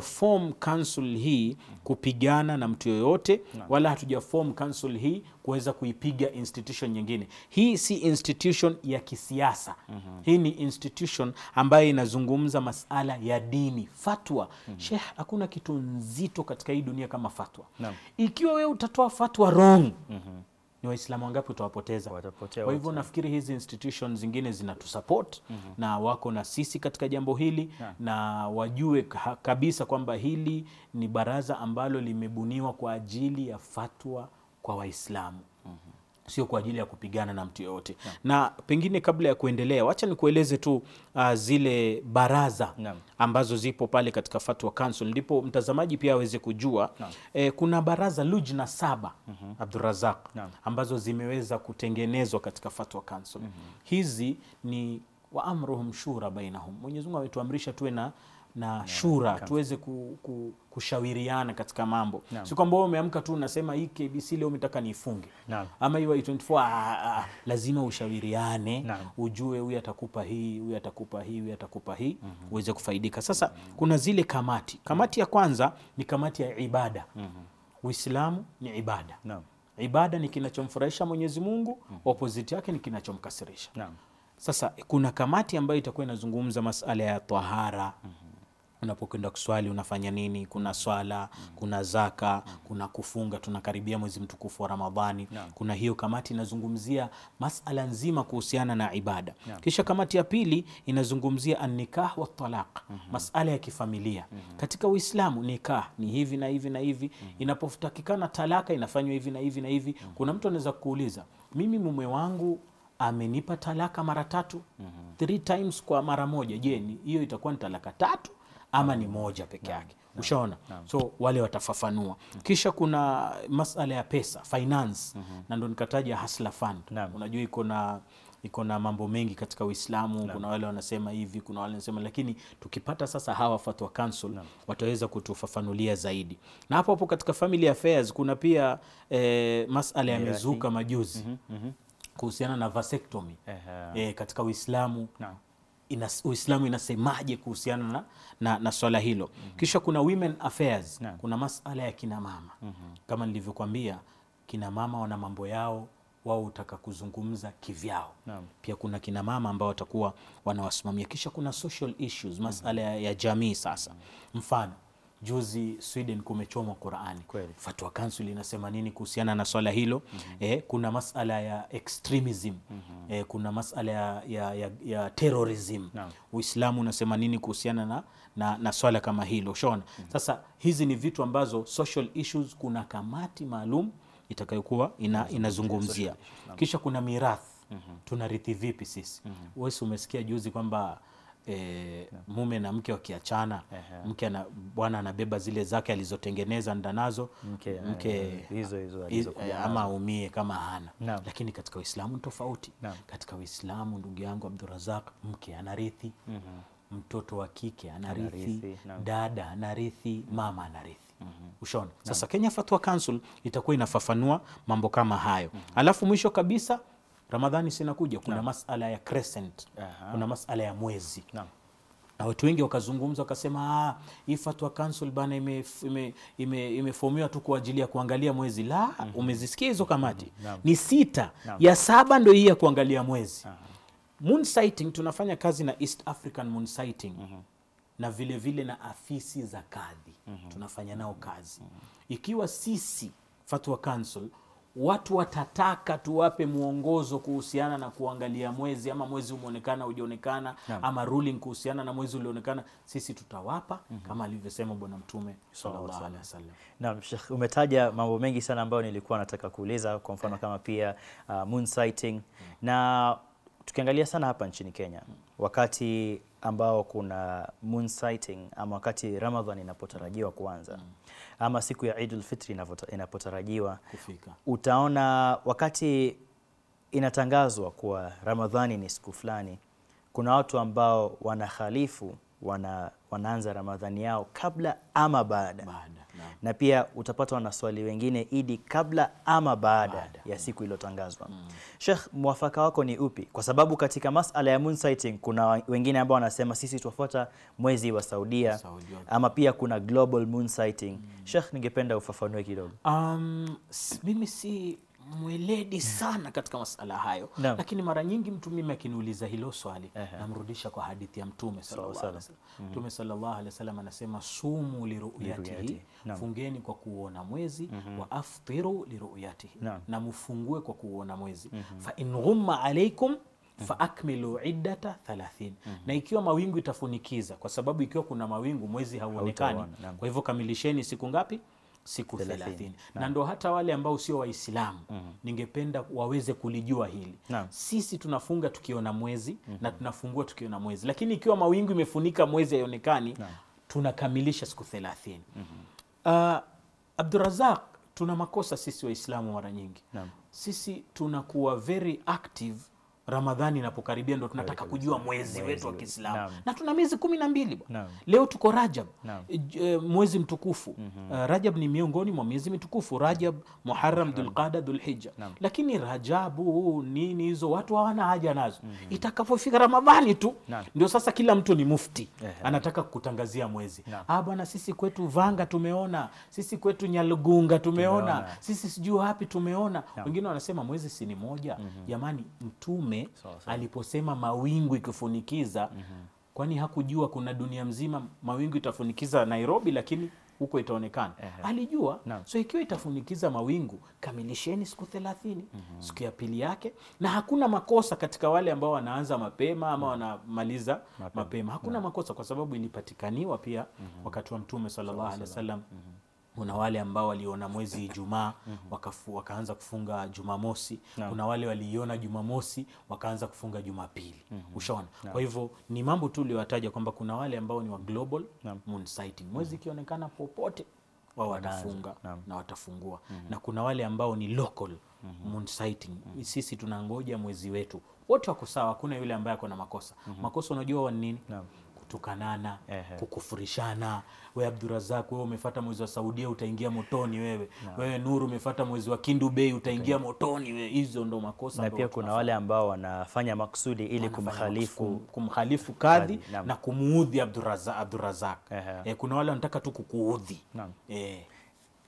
form council hii kupigana na mtu yoyote no. wala form council hii kuweza kuipiga institution nyingine. Hii si institution ya kisiasa mm -hmm. hii ni institution ambayo inazungumza masala ya dini fatwa. mm -hmm. Sheikh, hakuna kitu nzito katika hii dunia kama fatwa no. ikiwa wewe utatoa fatwa wrong mm -hmm ni Waislamu wangapi utawapoteza? Kwa hivyo nafikiri hizi institution zingine zinatusupport mm -hmm. na wako na sisi katika jambo hili yeah. na wajue kabisa kwamba hili ni baraza ambalo limebuniwa kwa ajili ya fatwa kwa Waislamu mm -hmm sio kwa ajili ya kupigana na mtu yoyote yeah. Na pengine kabla ya kuendelea, wacha nikueleze tu uh, zile baraza yeah. ambazo zipo pale katika Fatwa Council, ndipo mtazamaji pia aweze kujua yeah. Eh, kuna baraza lujna saba mm -hmm. Abdurazak yeah. ambazo zimeweza kutengenezwa katika Fatwa Council mm -hmm. hizi ni wa amruhum shura bainahum, Mwenyezi Mungu ametuamrisha tuwe na na no, shura kama. tuweze ku, ku, kushauriana katika mambo yeah. si kwamba wewe umeamka tu unasema hii KBC leo umetaka niifunge yeah. ama hii 24 a, a, lazima ushauriane yeah. ujue huyu atakupa hii huyu atakupa hii huyu atakupa hii mm -hmm. uweze kufaidika sasa mm -hmm. kuna zile kamati kamati ya kwanza ni kamati ya ibada mm -hmm. Uislamu ni ibada yeah. ibada ni kinachomfurahisha Mwenyezi Mungu mm -hmm. opposite yake ni kinachomkasirisha no. sasa kuna kamati ambayo itakuwa inazungumza masala ya tahara mm -hmm unapokwenda kuswali unafanya nini? Kuna swala, mm. kuna zaka, mm. kuna kufunga, tunakaribia mwezi mtukufu wa Ramadhani no. kuna hiyo kamati inazungumzia masala nzima kuhusiana na ibada no. Kisha kamati ya pili inazungumzia annikah wa talaq mm -hmm. masala ya kifamilia mm -hmm. katika Uislamu nikah ni hivi na hivi na hivi mm -hmm. inapotakikana talaka inafanywa hivi na hivi na hivi mm -hmm. kuna mtu anaweza kuuliza mimi mume wangu amenipa talaka mara tatu mm -hmm. three times kwa mara moja, je, hiyo itakuwa ni talaka tatu ama ni moja peke yake ushaona so wale watafafanua mm-hmm. kisha kuna masala ya pesa finance mm -hmm. na ndo nikataja hasla fund unajua iko na iko na mambo mengi katika Uislamu. Kuna wale wanasema hivi, kuna wale wanasema, lakini tukipata sasa hawa fatwa council Naam. wataweza kutufafanulia zaidi. Na hapo hapo katika family affairs kuna pia eh, masala yamezuka majuzi mm -hmm, mm -hmm kuhusiana na vasectomy e, katika Uislamu inas, Uislamu inasemaje kuhusiana na, na, na swala hilo mm -hmm. Kisha kuna women affairs yeah. Kuna masala ya kinamama mm -hmm. Kama nilivyokuambia kinamama wana mambo yao wao utaka kuzungumza kivyao na. Pia kuna kinamama ambao watakuwa wanawasimamia. Kisha kuna social issues mhm. masala mm -hmm. ya jamii sasa mm -hmm. mfano juzi Sweden kumechomwa Qurani. Fatwa Council inasema nini kuhusiana na swala hilo? mm -hmm. Eh, kuna masala ya extremism mm -hmm. Eh, kuna masala ya, ya, ya, ya terrorism no. Uislamu unasema nini kuhusiana na, na, na swala kama hilo ushaona mm -hmm. Sasa hizi ni vitu ambazo social issues, kuna kamati maalum itakayokuwa ina, inazungumzia. Kisha kuna mirathi, mhm. tunarithi vipi sisi? mm -hmm. Wewe umesikia juzi kwamba e, mume na mke wakiachana, mke ana, bwana anabeba zile zake alizotengeneza ndanazo mke, eh, mke hizo hizo eh, ama aumie kama hana Naam. Lakini katika Uislamu tofauti. Katika Uislamu ndugu yangu Abdurazak, mke anarithi mm -hmm. mtoto wa kike anarithi, anarithi. dada anarithi, mama anarithi Mm -hmm. Ushaona sasa, Kenya Fatwa Council itakuwa inafafanua mambo kama hayo mm -hmm. Alafu mwisho kabisa Ramadhani sinakuja kuna no. masala ya crescent Aha. kuna masala ya mwezi no na watu wengi wakazungumza wakasema, ah, hii fatwa council bana imefomiwa ime, ime, ime tu kwa ajili ya kuangalia mwezi. La, mm -hmm. umezisikia hizo mhm. kamati mm -hmm. ni sita mm -hmm. ya saba ndio hii ya kuangalia mwezi uh -huh. Moon sighting tunafanya kazi na East African Moon sighting mm -hmm. na vile vile na afisi za kadhi mm -hmm. tunafanya nao kazi mm -hmm. ikiwa sisi fatwa council watu watataka tuwape mwongozo kuhusiana na kuangalia mwezi ama mwezi umeonekana ujaonekana ama ruling kuhusiana na mwezi ulionekana, sisi tutawapa mm -hmm. kama alivyosema Bwana Mtume sallallahu alaihi wasallam. Naam, Sheikh, umetaja mambo mengi sana ambayo nilikuwa nataka kuuliza, kwa mfano eh. kama pia uh, moon sighting mm -hmm. na tukiangalia sana hapa nchini Kenya mm -hmm. wakati ambao kuna moon sighting ama wakati Ramadhan inapotarajiwa kuanza mm -hmm ama siku ya Idul Fitri inapotarajiwa kufika, utaona wakati inatangazwa kuwa Ramadhani ni siku fulani, kuna watu ambao wanahalifu wana, wanaanza Ramadhani yao kabla ama baada, baada na. na pia utapata wanaswali wengine Idi kabla ama baada, baada ya siku iliyotangazwa mm. Sheikh, mwafaka wako ni upi? Kwa sababu katika masala ya moon sighting kuna wengine ambao wanasema sisi tuwafuata mwezi wa Saudia, Saudia, ama pia kuna global moon sighting mm. Sheikh, ningependa ufafanue kidogo. Um, mimi si mweledi mm. sana katika masala hayo no. Lakini mara nyingi mtu mimi akiniuliza hilo swali uh -huh. namrudisha kwa hadithi ya Mtume sallallahu mm. Mtume sallallahu anasema sumu liruyatihi no. Fungeni kwa kuona mwezi mm -hmm. wa aftiru liruyatihi no. Na mfungue kwa kuona mwezi mm -hmm. fa in ghumma alaikum fa mhm. akmilu iddata 30 mhm. na ikiwa mawingu itafunikiza, kwa sababu ikiwa kuna mawingu mwezi hauonekani. Kwa hivyo kamilisheni siku ngapi? siku 30 na ndo hata wale ambao sio Waislamu mm. ningependa waweze kulijua hili na. Sisi tunafunga tukiona mwezi mm -hmm. na tunafungua tukiona mwezi, lakini ikiwa mawingu imefunika mwezi haionekani, tunakamilisha siku 30 mm -hmm. uh, ah, Abdurazak, tuna makosa sisi Waislamu mara nyingi na. Sisi tunakuwa very active Ramadhani inapokaribia ndo tunataka kujua mwezi wetu wa Kiislamu na tuna miezi kumi na mbili Leo tuko Rajab, eh, eh, mwezi mtukufu. mm -hmm. Uh, Rajab ni miongoni mwa miezi mitukufu, Rajab, Muharram, Dhulqada, Dhulhijja, lakini Rajabu nini hizo watu hawana haja nazo. mm -hmm. Itakapofika Ramadhani tu ndio sasa kila mtu ni mufti Ehe. anataka kutangazia mwezi ah, bwana, sisi kwetu Vanga tumeona, sisi kwetu Nyalugunga tumeona, tumeona. Sisi sijui wapi tumeona. Wengine wanasema mwezi si ni moja. mm -hmm. Jamani, mtume mfalme so, so. aliposema mawingu ikifunikiza mm -hmm. kwani hakujua kuna dunia mzima mawingu itafunikiza Nairobi lakini huko itaonekana uh-huh. alijua no. so ikiwa itafunikiza mawingu kamilisheni siku thelathini mm -hmm. siku ya pili yake na hakuna makosa katika wale ambao wanaanza mapema ama mhm. wanamaliza mapema, mapema. hakuna no. makosa kwa sababu ilipatikaniwa pia mm -hmm. wakati wa mtume sallallahu alaihi mm -hmm kuna wale ambao waliona mwezi Ijumaa mm -hmm. wakafu, wakaanza kufunga Jumamosi no. kuna wale waliiona Jumamosi wakaanza kufunga Jumapili mm -hmm. ushaona no. kwa hivyo ni mambo tu uliowataja kwamba kuna wale ambao ni wa global no. moon sighting mwezi mhm. ikionekana mm -hmm. popote wao watafunga no. na watafungua mm -hmm. na kuna wale ambao ni local mm -hmm. moon sighting mm -hmm. sisi tunangoja mwezi wetu wote wako sawa hakuna yule ambaye ako na makosa mm -hmm. makosa unajua ni nini no kutukanana Ehe. kukufurishana we Abdurazak wewe umefata mwezi wa Saudia utaingia motoni wewe no. wewe Nuru umefata mwezi wa Kindu bei utaingia okay. motoni wewe hizo ndo makosa na pia kuna wale ambao wanafanya maksudi ili kumhalifu kumhalifu kadhi na, na kumuudhi Abdurazak Abdurazak e, eh, kuna wale wanataka tu kukuudhi naam e. Eh.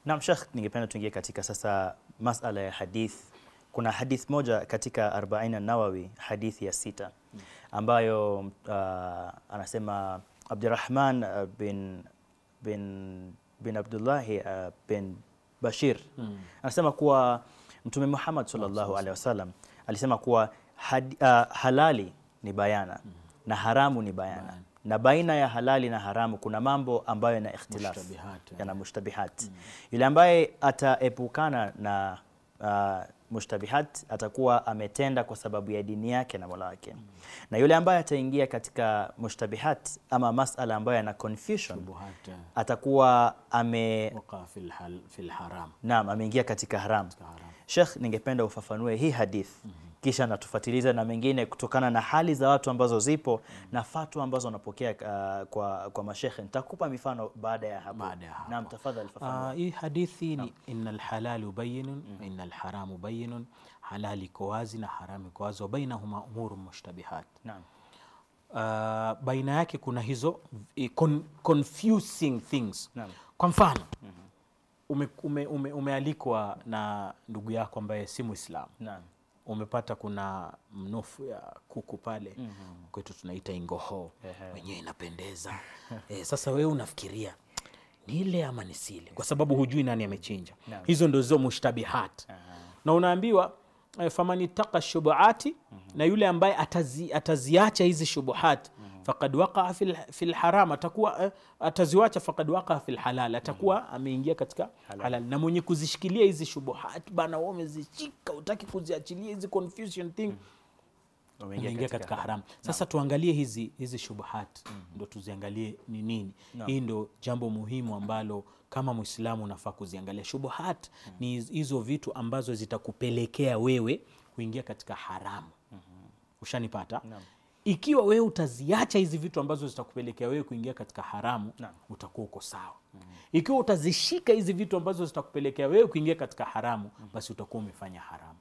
na, Sheikh ningependa tuingie katika sasa masala ya hadithi kuna hadith moja katika Arbaina Nawawi, hadithi ya sita ambayo uh, anasema Abdurrahman uh, bin, bin, bin Abdullahi uh, bin Bashir hmm. anasema kuwa Mtume Muhammad sallallahu alaihi wasallam alisema kuwa had, uh, halali ni bayana hmm. na haramu ni bayana Bayan. na baina ya halali na haramu kuna mambo ambayo yana ikhtilaf eh. yana mushtabihat, ya. mushtabihat. Mm. yule ambaye ataepukana na uh, mushtabihat atakuwa ametenda kwa sababu ya dini yake na mola wake mm. na yule ambaye ataingia katika mushtabihat ama masala ambayo yana confusion eh. atakuwa ame fil, fil haram naam ameingia katika haram, katika haram. Sheikh ningependa ufafanue hii hadith mm -hmm kisha natufuatiliza na mengine kutokana na hali za watu ambazo zipo mm. na fatwa ambazo wanapokea uh, kwa, kwa mashehe. Nitakupa mifano baada ya hapo. Naam, tafadhali ah, fafanua. Uh, hii hadithi ni innal halal bayyinun mm. innal haram bayyinun, halal iko wazi na haram iko wazi, wa bainahuma umuru mushtabihat. Naam. Uh, baina yake kuna hizo con, confusing things. Naam. Kwa mfano mm -hmm. ume, ume, ume, umealikwa na ndugu yako ambaye si Muislamu. Naam umepata kuna mnofu ya kuku pale mm -hmm. kwetu tunaita ingoho wenyewe inapendeza e, sasa wewe unafikiria nile ama nisile kwa sababu hujui nani amechinja no. hizo ndo zio mushtabihat uh -huh. na unaambiwa famanitaka eh, famani taka shubuhati mm -hmm. na yule ambaye atazi, ataziacha hizi shubuhat mm faqad waqaa fi lharam atakuwa eh, ataziwacha faqad waqaa fi lhalal atakuwa mm. ameingia katika halal. halal. Na mwenye kuzishikilia hizi shubuhat bana, umezishika utaki kuziachilia hizi confusion thing mm. katika, katika haram. Sasa no. tuangalie hizi, hizi shubuhat mm -hmm. ndo tuziangalie ni nini no. Hii ndo jambo muhimu ambalo kama mwislamu unafaa kuziangalia. Shubuhat mm -hmm. ni hizo vitu ambazo zitakupelekea wewe kuingia katika haramu mm -hmm. Ushanipata no ikiwa wewe utaziacha hizi vitu ambazo zitakupelekea wewe kuingia katika haramu na, utakuwa uko sawa mm. ikiwa utazishika hizi vitu ambazo zitakupelekea wewe kuingia katika haramu mm. basi utakuwa umefanya haramu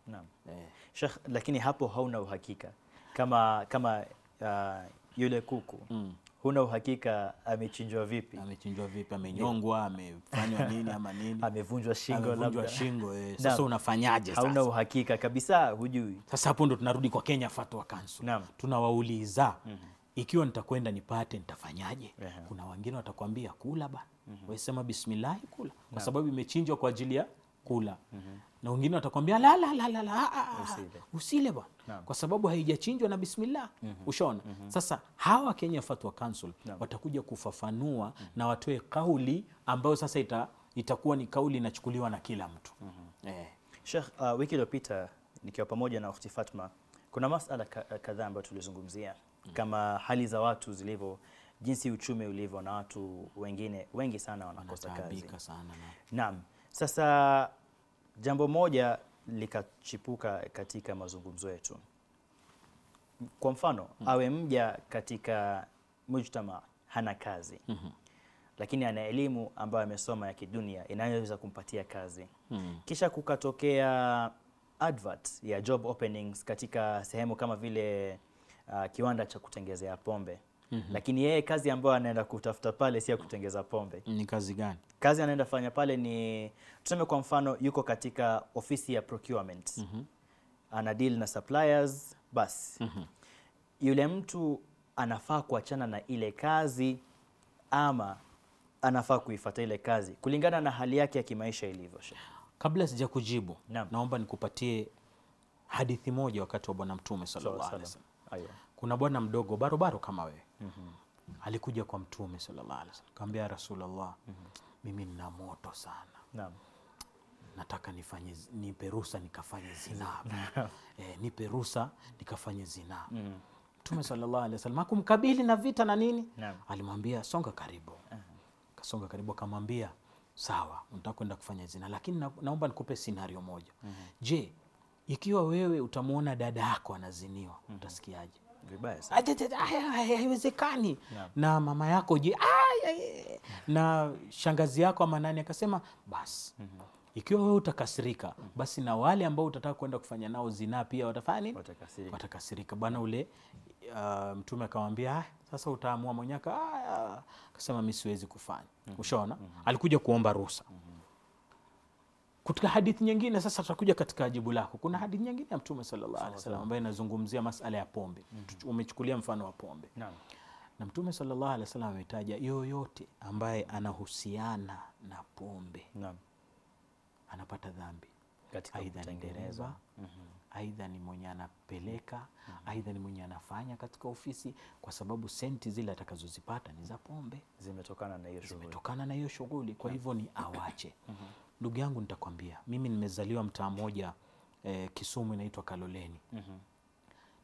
Eh. Sheikh, lakini hapo hauna uhakika kama kama uh, yule kuku mm huna uhakika amechinjwa vipi, amechinjwa vipi, amenyongwa, amefanywa nini ama nini, amevunjwa shingo, amevunjwa shingo eh. Sasa unafanyaje? Sasa hauna uhakika kabisa, hujui. Sasa hapo ndo tunarudi kwa Kenya Fatwa Council, tunawauliza mm -hmm. ikiwa nitakwenda nipate nitafanyaje? uh -huh. Kuna wengine watakwambia kula bana, mm -hmm. wewe sema bismillah, kula kwa sababu imechinjwa kwa ajili ya kula. mm -hmm na wengine watakwambia la la la la la ah, ah, ah, usile bwana no. kwa sababu haijachinjwa na bismillah mm -hmm. ushaona mm -hmm. sasa hawa Kenya Fatwa Council no. watakuja kufafanua mm -hmm. na watoe kauli ambayo sasa ita, itakuwa ni kauli inachukuliwa na kila mtu mm -hmm. eh. Sheikh, uh, wiki iliyopita nikiwa pamoja na ukhti Fatma kuna masala kadhaa ambayo tulizungumzia mm -hmm. kama hali za watu zilivyo jinsi uchumi ulivyo na watu wengine wengi sana wanakosa kazi. Naam. Sasa Jambo moja likachipuka katika mazungumzo yetu, kwa mfano mm -hmm. awe mja katika mujtama hana kazi mm -hmm. lakini ana elimu ambayo amesoma ya kidunia inayoweza kumpatia kazi -hmm. kisha kukatokea advert ya job openings katika sehemu kama vile uh, kiwanda cha kutengezea pombe -hmm. lakini yeye kazi ambayo anaenda kutafuta pale si ya kutengeza pombe. Ni kazi gani? Kazi anaenda fanya pale ni tuseme, kwa mfano yuko katika ofisi ya procurement mm -hmm. ana deal na suppliers basi mm -hmm. yule mtu anafaa kuachana na ile kazi ama anafaa kuifata ile kazi kulingana na hali yake ya kimaisha ilivyo. Kabla sija kujibu na, naomba nikupatie hadithi moja wakati wa Bwana Mtume sallallahu alaihi wasallam. Kuna bwana mdogo barobaro kama wewe -hmm. alikuja kwa Mtume sallallahu alaihi wasallam kaambia Rasulullah, mm -hmm. mimi nina moto sana naam nataka nifanye nipe ruhusa nikafanye zinaa e, eh, nipe ruhusa nikafanye zinaa mm. Mm-hmm. Mtume sallallahu alaihi wasallam hakumkabili na vita na nini naam. Alimwambia songa karibu uh -huh. Kasonga karibu akamwambia sawa, unataka kwenda kufanya zinaa, lakini na, naomba nikupe scenario moja mm -hmm. Je, ikiwa wewe utamwona dada yako anaziniwa mm -hmm. utasikiaje? vibaya haiwezekani yeah. na mama yako je na shangazi yako ama nani akasema basi mm -hmm. ikiwa wewe utakasirika basi na wale ambao utataka kwenda kufanya nao zinaa pia watafanya watakasirika, watakasirika. bwana ule uh, mtume akamwambia ah, sasa utaamua mwenyaka ah, ah. akasema mi siwezi kufanya mm -hmm. ushaona mm -hmm. alikuja kuomba ruhusa mm -hmm katika hadithi nyingine sasa tutakuja katika jibu lako. Kuna hadithi nyingine ya Mtume sallallahu alaihi ambayo inazungumzia masala ya pombe. Mm -hmm. Umechukulia mfano wa pombe. na, Na Mtume sallallahu alaihi wasallam ametaja yoyote ambaye anahusiana na pombe. na. Anapata dhambi. Aidha ni dereva, mm -hmm. aidha ni mwenye anapeleka, mm -hmm. aidha ni mwenye anafanya katika ofisi, kwa sababu senti zile atakazozipata ni za pombe, zimetokana na hiyo shughuli. Kwa hivyo ni awache. mm -hmm. Ndugu yangu nitakwambia, mimi nimezaliwa mtaa mmoja eh, Kisumu inaitwa Kaloleni. mm -hmm.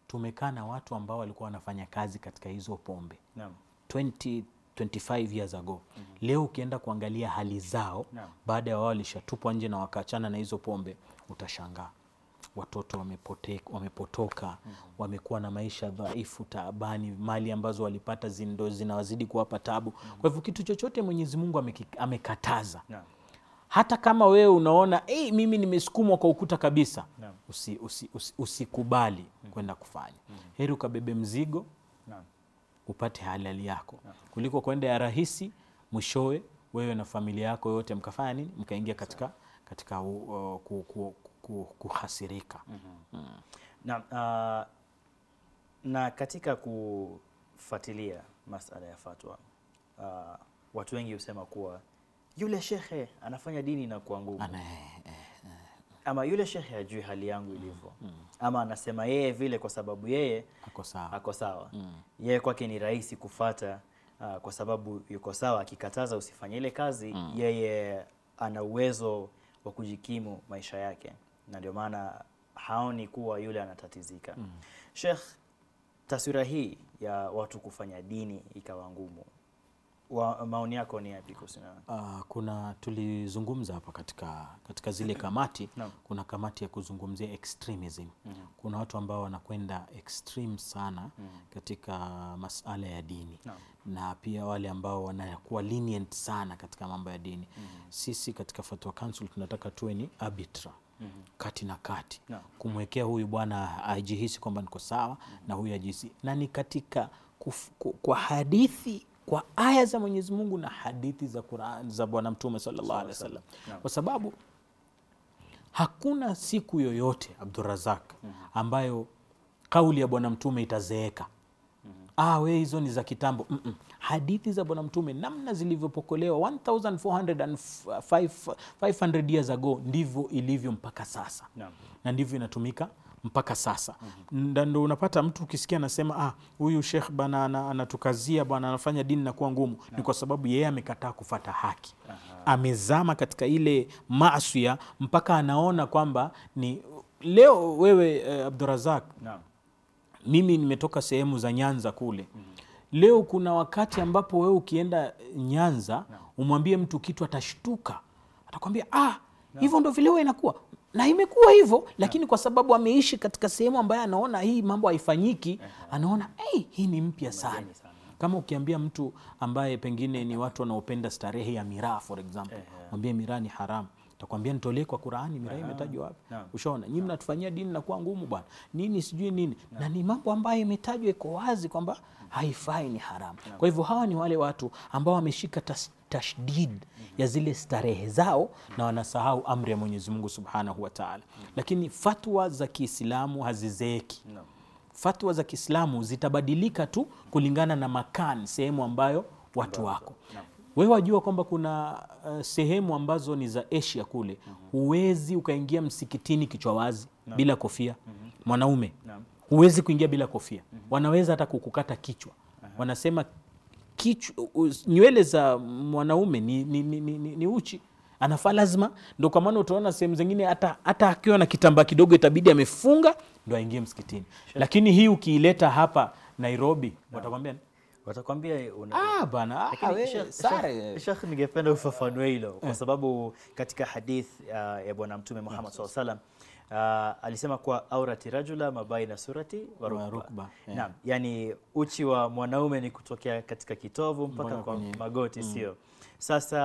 Tumekaa na watu ambao walikuwa wanafanya kazi katika hizo pombe Naam. 20, 25 years ago. mm -hmm. Leo ukienda kuangalia hali zao Naam. baada ya wao walishatupwa nje na wakaachana na hizo pombe, utashangaa watoto wamepote, wamepotoka mm -hmm. wamekuwa na maisha dhaifu, taabani, mali ambazo walipata zindo zinawazidi kuwapa tabu. mm -hmm. Kwa hivyo kitu chochote Mwenyezi Mungu amekataza yeah hata kama wewe unaona hey, mimi nimesukumwa kwa ukuta kabisa no. usi, usi, usi, usikubali mm. kwenda kufanya mm. heri ukabebe mzigo no. upate halali yako no. kuliko kwenda ya rahisi mwishowe wewe na familia yako yote mkafanya nini mkaingia katika, katika uh, ku, ku, ku, kuhasirika mm -hmm. mm. na, uh, ah, na katika kufuatilia masala ya fatwa uh, watu wengi husema kuwa yule shekhe anafanya dini na inakuwa ngumu eh, eh, eh. ama yule shehe ajui hali yangu ilivyo mm. ama anasema yeye vile kwa sababu yeye ako sawa, ako sawa. Mm. yeye kwake ni rahisi kufata uh, kwa sababu yuko sawa akikataza usifanye ile kazi mm. yeye ana uwezo wa kujikimu maisha yake na ndio maana haoni kuwa yule anatatizika mm. Sheikh taswira hii ya watu kufanya dini ikawa ngumu wa maoni yako ni yapi kuhusiana? Uh, kuna tulizungumza hapa katika, katika zile kamati no. Kuna kamati ya kuzungumzia extremism mm -hmm. Kuna watu ambao wanakwenda extreme sana mm -hmm. katika masala ya dini no. Na pia wale ambao wanakuwa lenient sana katika mambo ya dini mm -hmm. Sisi katika Fatwa Council tunataka tuwe ni arbitra Mm -hmm. kati na kati no. kumwekea huyu bwana ajihisi kwamba niko sawa mm -hmm. na huyu ajihisi na ni katika kuf, kwa hadithi kwa aya za Mwenyezi Mungu na hadithi za Qur'an za Bwana Mtume sallallahu alaihi wasallam, kwa sababu hakuna siku yoyote Abdurazak mhm. ambayo kauli ya Bwana Mtume itazeeka. Mhm. Ah, we hizo ni za kitambo. Mm -mm. Hadithi za Bwana Mtume namna zilivyopokelewa 1405 500 years ago ndivyo ilivyo mpaka sasa, na ndivyo inatumika mpaka sasa mm -hmm. Ndo unapata mtu ukisikia anasema ah, huyu shekh bana anatukazia bwana, anafanya dini nakuwa ngumu no. Ni kwa sababu yeye amekataa kufata haki Aha. Amezama katika ile maswia mpaka anaona kwamba ni leo wewe eh, Abdurazak no. Mimi nimetoka sehemu za Nyanza kule mm -hmm. Leo kuna wakati ambapo wewe ukienda Nyanza no. Umwambie mtu kitu atashtuka, atakwambia ah, hivyo no. Ndo vile inakuwa na imekuwa hivyo, lakini kwa sababu ameishi katika sehemu ambayo anaona hii mambo haifanyiki, uh-huh. anaona hey, hii ni mpya sana. Kama ukiambia mtu ambaye pengine ni watu wanaopenda starehe ya miraa for example, uh-huh. mwambie miraa ni haramu Takwambia nitolee kwa Qur'ani, miraa imetajwa wapi? Ushaona, nyinyi mnatufanyia dini na kuwa ngumu bwana, nini sijui nini na, na ni mambo ambayo imetajwa iko wazi kwamba mm-hmm. haifai, ni haramu. Kwa hivyo hawa ni wale watu ambao wameshika tashdid mm-hmm. ya zile starehe zao na wanasahau amri ya Mwenyezi Mungu Subhanahu wa Ta'ala. Mm-hmm. Lakini fatwa za Kiislamu hazizeeki. Fatwa za Kiislamu zitabadilika tu kulingana na makan, sehemu ambayo watu wako. Wewe wajua kwamba kuna uh, sehemu ambazo ni za Asia kule, mhm. huwezi ukaingia msikitini kichwa wazi no. bila kofia mm -hmm. mwanaume no. huwezi kuingia bila kofia mm -hmm. wanaweza hata kukukata kichwa uh -huh. wanasema kichwa, nywele za mwanaume ni, ni, ni, ni, ni uchi anafaa lazima. Ndo kwa maana utaona sehemu zingine hata hata akiwa na kitambaa kidogo itabidi amefunga ndo aingie msikitini, lakini hii ukiileta hapa Nairobi no. watakwambia watakwambia una... Ah, bana ah, Sheikh, ningependa ufafanue eh. hilo kwa eh. sababu katika hadith uh, ya Bwana Mtume Muhammad eh. sallallahu alaihi wasallam uh, alisema kuwa aurati rajula mabaina surati wa rukba. Yeah. Naam, yani uchi wa mwanaume ni kutokea katika kitovu mpaka Mbona kwa kwenye magoti, mm. sio? Sasa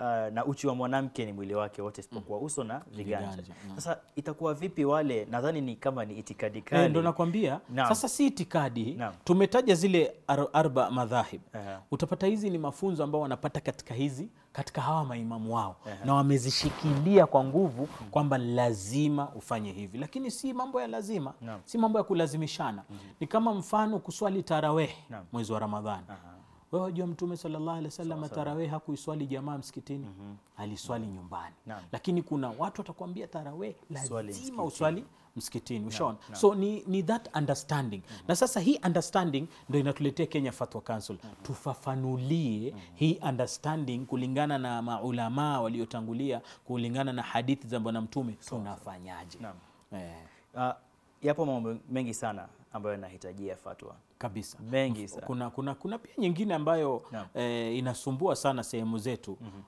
uh, na uchi wa mwanamke ni mwili wake wote isipokuwa mm. uso na viganja. Sasa itakuwa vipi wale, nadhani ni kama ni itikadi eh, kali. Ndio nakwambia na. Sasa si itikadi na. Tumetaja zile ar arba madhahib uh -huh. Utapata hizi ni mafunzo ambao wanapata katika hizi katika hawa maimamu wao uh -huh. na wamezishikilia kwa nguvu kwamba lazima ufanye hivi, lakini si mambo ya lazima no. si mambo ya kulazimishana uh-huh. ni kama mfano kuswali tarawehe mwezi wa Ramadhani uh -huh wewe wajua mtume sallallahu alaihi wasallam tarawih hakuiswali jamaa msikitini mm -hmm. aliswali mm -hmm. nyumbani Naam. lakini kuna watu watakwambia tarawih lazima uswali msikitini ushaona so ni, ni that understanding mm -hmm. na sasa hii understanding ndo inatuletea kenya fatwa council mm -hmm. tufafanulie mm -hmm. hii understanding kulingana na maulamaa waliotangulia kulingana na hadithi za bwana mtume tunafanyaje so. eh. uh, yapo mambo mengi sana ambayo yanahitajia fatwa kabisa mengi sana. Kuna, kuna, kuna pia nyingine ambayo no. eh, inasumbua sana sehemu zetu mhm.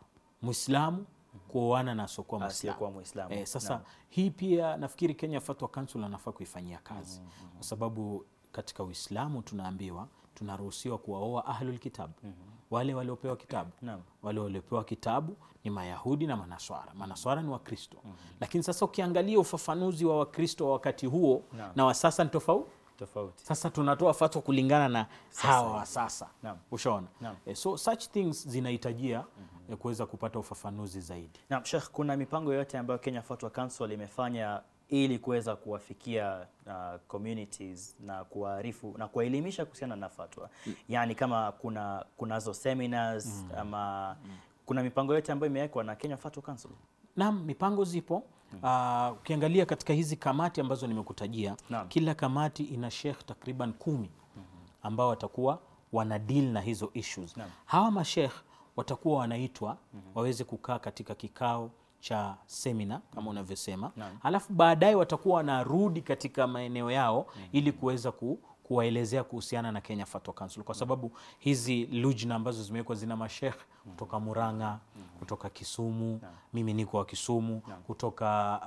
Muislamu mm -hmm. mm -hmm. kuoana na asiokuwa Muislamu eh, sasa no. hii pia nafikiri Kenya Fatwa Council anafaa kuifanyia kazi mm -hmm. kwa sababu katika Uislamu tunaambiwa tunaruhusiwa kuwaoa ahlul kitabu mm -hmm. wale waliopewa kitabu no. wale waliopewa kitabu ni Mayahudi na Manaswara. Manaswara ni Wakristo mm -hmm. lakini sasa ukiangalia ufafanuzi wa Wakristo wa wakati huo no. na wa sasa ni tofauti tofauti. Sasa tunatoa fatwa kulingana na hawa sasa Ushaona E, so such things zinahitajia mm -hmm. kuweza kupata ufafanuzi zaidi. Naam, Sheikh, kuna mipango yote ambayo Kenya Fatwa Council imefanya ili kuweza kuwafikia uh, communities na kuwaarifu na kuwaelimisha kuhusiana na fatwa, mm. yaani kama kuna kunazo seminars mm. ama mm kuna mipango yote ambayo imewekwa na Kenya Fatu Council? Naam, mipango zipo. Uh, ukiangalia katika hizi kamati ambazo nimekutajia Naam. Kila kamati ina sheikh takriban kumi hmm. ambao watakuwa wana deal na hizo issues Naam. Hawa masheikh watakuwa wanaitwa hmm. waweze kukaa katika kikao cha semina kama unavyosema, halafu baadaye watakuwa wanarudi katika maeneo yao ili kuweza ku kuwaelezea kuhusiana na Kenya Fatwa Council, kwa sababu hizi lujna ambazo zimewekwa zina mashekh kutoka Murang'a, kutoka Kisumu, mimi niko wa Kisumu, kutoka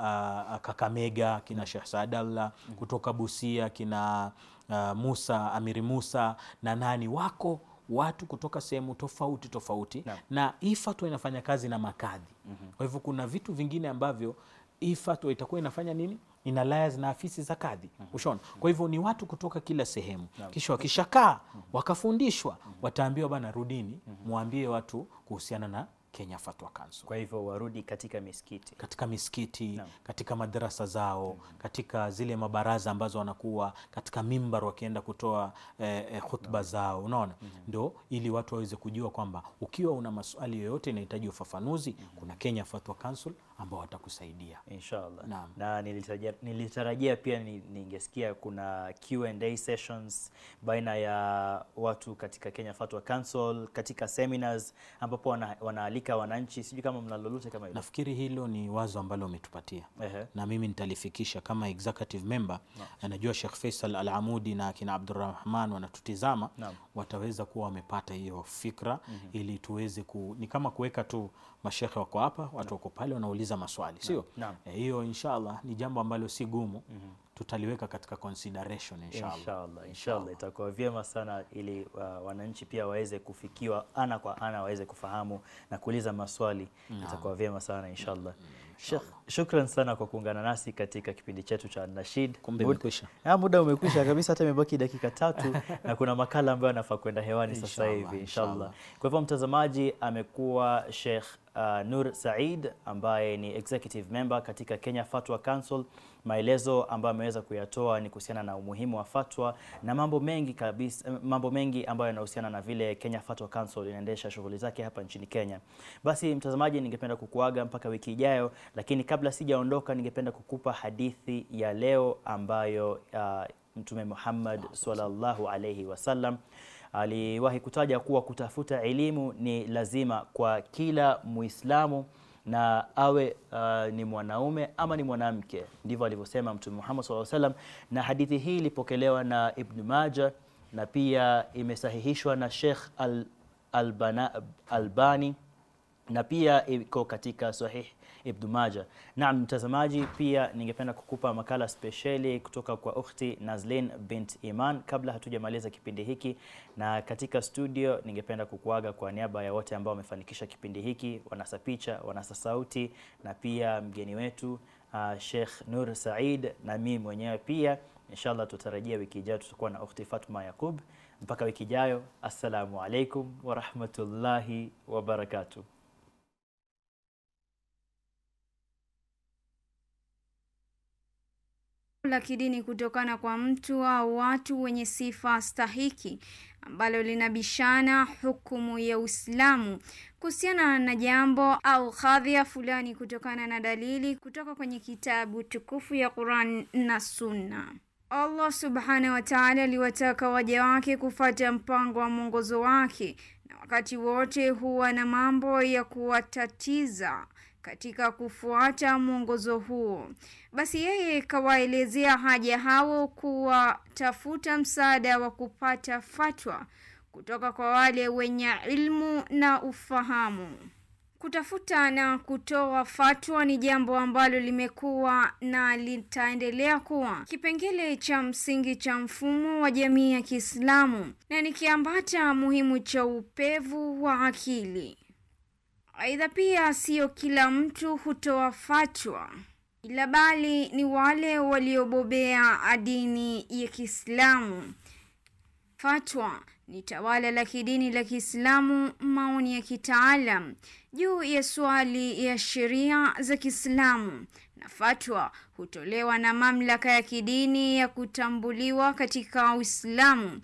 uh, Kakamega kina Sheikh sadalla kutoka Busia kina uh, Musa Amiri Musa na nani wako watu kutoka sehemu tofauti tofauti na, na hii fatwa inafanya kazi na makadhi. Kwa hivyo kuna vitu vingine ambavyo hii fatwa itakuwa inafanya nini ina layers na afisi za kadhi mhm. ushona. Mhm. Kwa hivyo ni watu kutoka kila sehemu, kisha wakishakaa mhm. wakafundishwa, wataambiwa bana, rudini mwambie watu kuhusiana na Kenya Fatwa Council. Kwa hivyo warudi katika misikiti, katika misikiti no. katika madarasa zao mm katika zile mabaraza ambazo wanakuwa katika mimbar wakienda kutoa eh, eh, khutba no. zao, unaona mm -hmm. ndo ili watu waweze kujua kwamba ukiwa una maswali yoyote inahitaji ufafanuzi mm -hmm. kuna Kenya Fatwa Council ambao watakusaidia inshallah. na, Na nilitarajia, nilitarajia pia ningesikia kuna Q&A sessions baina ya watu katika Kenya Fatwa Council katika seminars ambapo wanaalika wana malalamika wananchi, sijui kama lolote kama hilo. Nafikiri hilo ni wazo ambalo umetupatia na mimi nitalifikisha kama executive member no. Eh, najua Sheikh Faisal Al Amudi na kina Abdurrahman wanatutizama no. Wataweza kuwa wamepata hiyo fikra mm -hmm. Ili tuweze ku ni kama kuweka tu mashekhe wako hapa, watu wako pale, wanauliza maswali, sio eh, hiyo? no. no. E, inshallah ni jambo ambalo si gumu mm -hmm tutaliweka katika consideration inshallah. Inshallah, inshallah itakuwa vyema sana ili uh, wananchi pia waweze kufikiwa ana kwa ana, waweze kufahamu na kuuliza maswali mm. Itakuwa vyema sana inshallah. Mm, inshallah. Shuk shukran sana kwa kuungana nasi katika kipindi chetu cha Nashid. Kumbe muda umekwisha kabisa, hata imebaki dakika tatu na kuna makala ambayo anafaa kwenda hewani inshallah, sasa hivi inshallah. inshallah. Kwa hivyo mtazamaji, amekuwa Sheikh uh, Nur Said ambaye ni executive member katika Kenya Fatwa Council Maelezo ambayo ameweza kuyatoa ni kuhusiana na umuhimu wa fatwa na mambo mengi kabisa, mambo mengi ambayo yanahusiana na vile Kenya Fatwa Council inaendesha shughuli zake hapa nchini Kenya. Basi mtazamaji, ningependa kukuaga mpaka wiki ijayo, lakini kabla sijaondoka, ningependa kukupa hadithi ya leo ambayo uh, Mtume Muhammad sallallahu alayhi wasallam aliwahi kutaja kuwa kutafuta elimu ni lazima kwa kila Muislamu na awe uh, ni mwanaume ama ni mwanamke. Ndivyo alivyosema Mtume Muhammad SAW salam, na hadithi hii ilipokelewa na Ibn Majah na pia imesahihishwa na Sheikh al Albana, Albani na pia iko katika sahihi Ibn Maja. Naam mtazamaji, pia ningependa kukupa makala spesheli kutoka kwa ukhti Nazlin bint Iman kabla hatujamaliza kipindi hiki, na katika studio ningependa kukuaga kwa niaba ya wote ambao wamefanikisha kipindi hiki, wanasa picha, wanasa sauti na pia mgeni wetu uh, Sheikh Nur Said na mimi mwenyewe pia. Inshallah tutarajia wiki ijayo tutakuwa na ukhti Fatma yaqub Mpaka wiki ijayo, assalamu alaikum warahmatullahi wabarakatuh. la kidini kutokana kwa mtu au watu wenye sifa stahiki ambalo linabishana hukumu ya Uislamu kuhusiana na jambo au kadhia fulani kutokana na dalili kutoka kwenye kitabu tukufu ya Quran na Sunna. Allah subhanahu wa ta'ala aliwataka waja wake kufuata mpango wa mwongozo wake, na wakati wote huwa na mambo ya kuwatatiza katika kufuata mwongozo huo. Basi yeye kawaelezea haja hao kuwatafuta msaada wa kupata fatwa kutoka kwa wale wenye ilmu na ufahamu. Kutafuta na kutoa fatwa ni jambo ambalo limekuwa na litaendelea kuwa kipengele cha msingi cha mfumo wa jamii ya Kiislamu na ni kiambata muhimu cha upevu wa akili. Aidha, pia siyo kila mtu hutoa fatwa, ila bali ni wale waliobobea dini ya Kiislamu. Fatwa ni tawala la kidini la Kiislamu, maoni ya kitaalam juu ya swali ya sheria za Kiislamu, na fatwa hutolewa na mamlaka ya kidini ya kutambuliwa katika Uislamu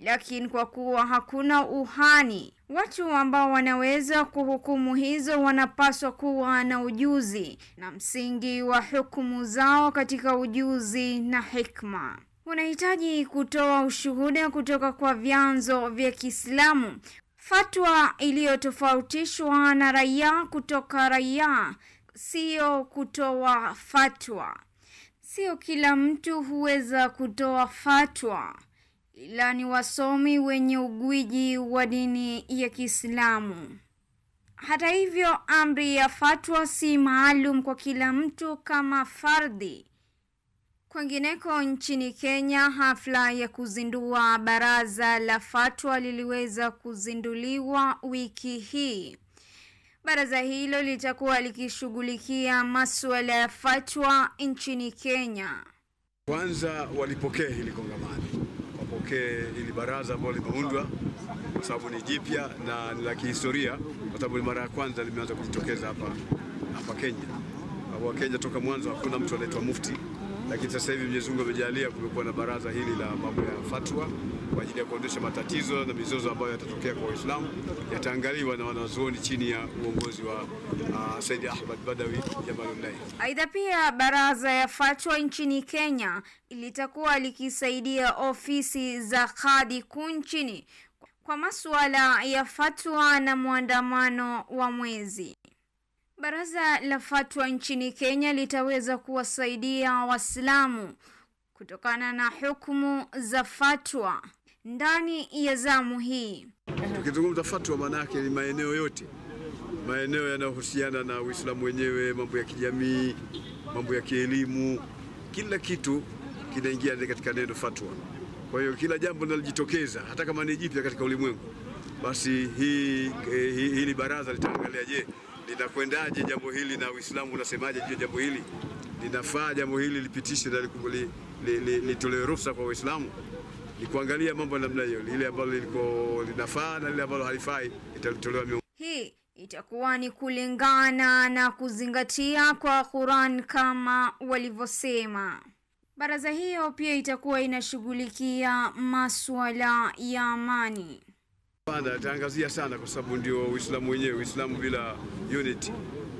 lakini kwa kuwa hakuna uhani, watu ambao wanaweza kuhukumu hizo wanapaswa kuwa na ujuzi na msingi wa hukumu zao katika ujuzi na hikma. Unahitaji kutoa ushuhuda kutoka kwa vyanzo vya Kiislamu, fatwa iliyotofautishwa na raia kutoka raia, siyo kutoa fatwa. Sio kila mtu huweza kutoa fatwa ila ni wasomi wenye ugwiji wa dini ya Kiislamu. Hata hivyo, amri ya fatwa si maalum kwa kila mtu kama fardhi. Kwingineko nchini Kenya, hafla ya kuzindua baraza la fatwa liliweza kuzinduliwa wiki hii. Baraza hilo litakuwa likishughulikia masuala ya fatwa nchini Kenya. Kwanza walipokea hili kongamano yake ili baraza ambalo limeundwa kwa sababu ni jipya na ni la kihistoria, kwa sababu ni mara ya kwanza limeanza kujitokeza hapa hapa Kenya. Kenya toka mwanzo hakuna mtu anaitwa mufti lakini sasa hivi Mwenyezi Mungu amejalia kumekuwa na baraza hili la mambo ya fatwa kwa ajili ya kuondosha matatizo na mizozo ambayo yatatokea kwa Waislamu yataangaliwa na wanazuoni chini ya uongozi wa uh, Said Ahmad Badawi Jamalullah. Aidha, pia baraza ya fatwa nchini Kenya litakuwa likisaidia ofisi za kadi kuu nchini kwa masuala ya fatwa na mwandamano wa mwezi Baraza la Fatwa nchini Kenya litaweza kuwasaidia Waislamu kutokana na hukumu za fatwa ndani ya zamu hii. Tukizungumza fatwa, maana yake ni maeneo yote, maeneo yanayohusiana na Uislamu wenyewe, mambo ya kijamii, mambo ya kielimu, kila kitu kinaingia katika neno fatwa. Kwa hiyo kila jambo linalojitokeza, hata kama ni jipya katika ulimwengu, basi hii eh, hili baraza litaangalia, je, linakwendaje jambo hili na Uislamu unasemaje juu ya jambo hili? Linafaa jambo hili lipitishwe na litolewe li, li, li ruhusa kwa Waislamu? Ni kuangalia mambo namna hiyo, lile ambalo liko linafaa na lile ambalo halifai italitolewa. Hii itakuwa ni kulingana na kuzingatia kwa Quran kama walivyosema. Baraza hiyo pia itakuwa inashughulikia masuala ya amani. Father ataangazia sana kwa sababu ndio Uislamu wenyewe. Uislamu bila unity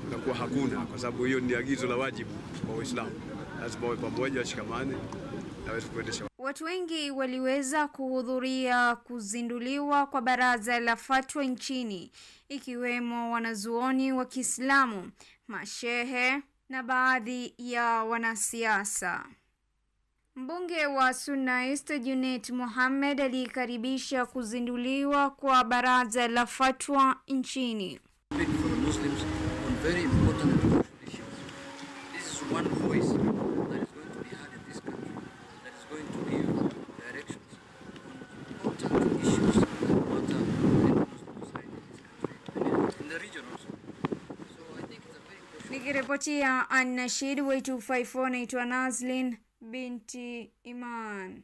unakuwa hakuna, kwa sababu hiyo ni agizo la wajibu kwa Uislamu, lazima wawe pamoja, washikamane na waweze kuendesha. Watu wengi waliweza kuhudhuria kuzinduliwa kwa baraza la fatwa nchini, ikiwemo wanazuoni wa Kiislamu, mashehe na baadhi ya wanasiasa. Mbunge wa Sunna East Junet Mohamed alikaribisha kuzinduliwa kwa baraza la fatwa nchini. Nikiripotia Anashid Way254 naitwa Nazlin. बिनची ईमान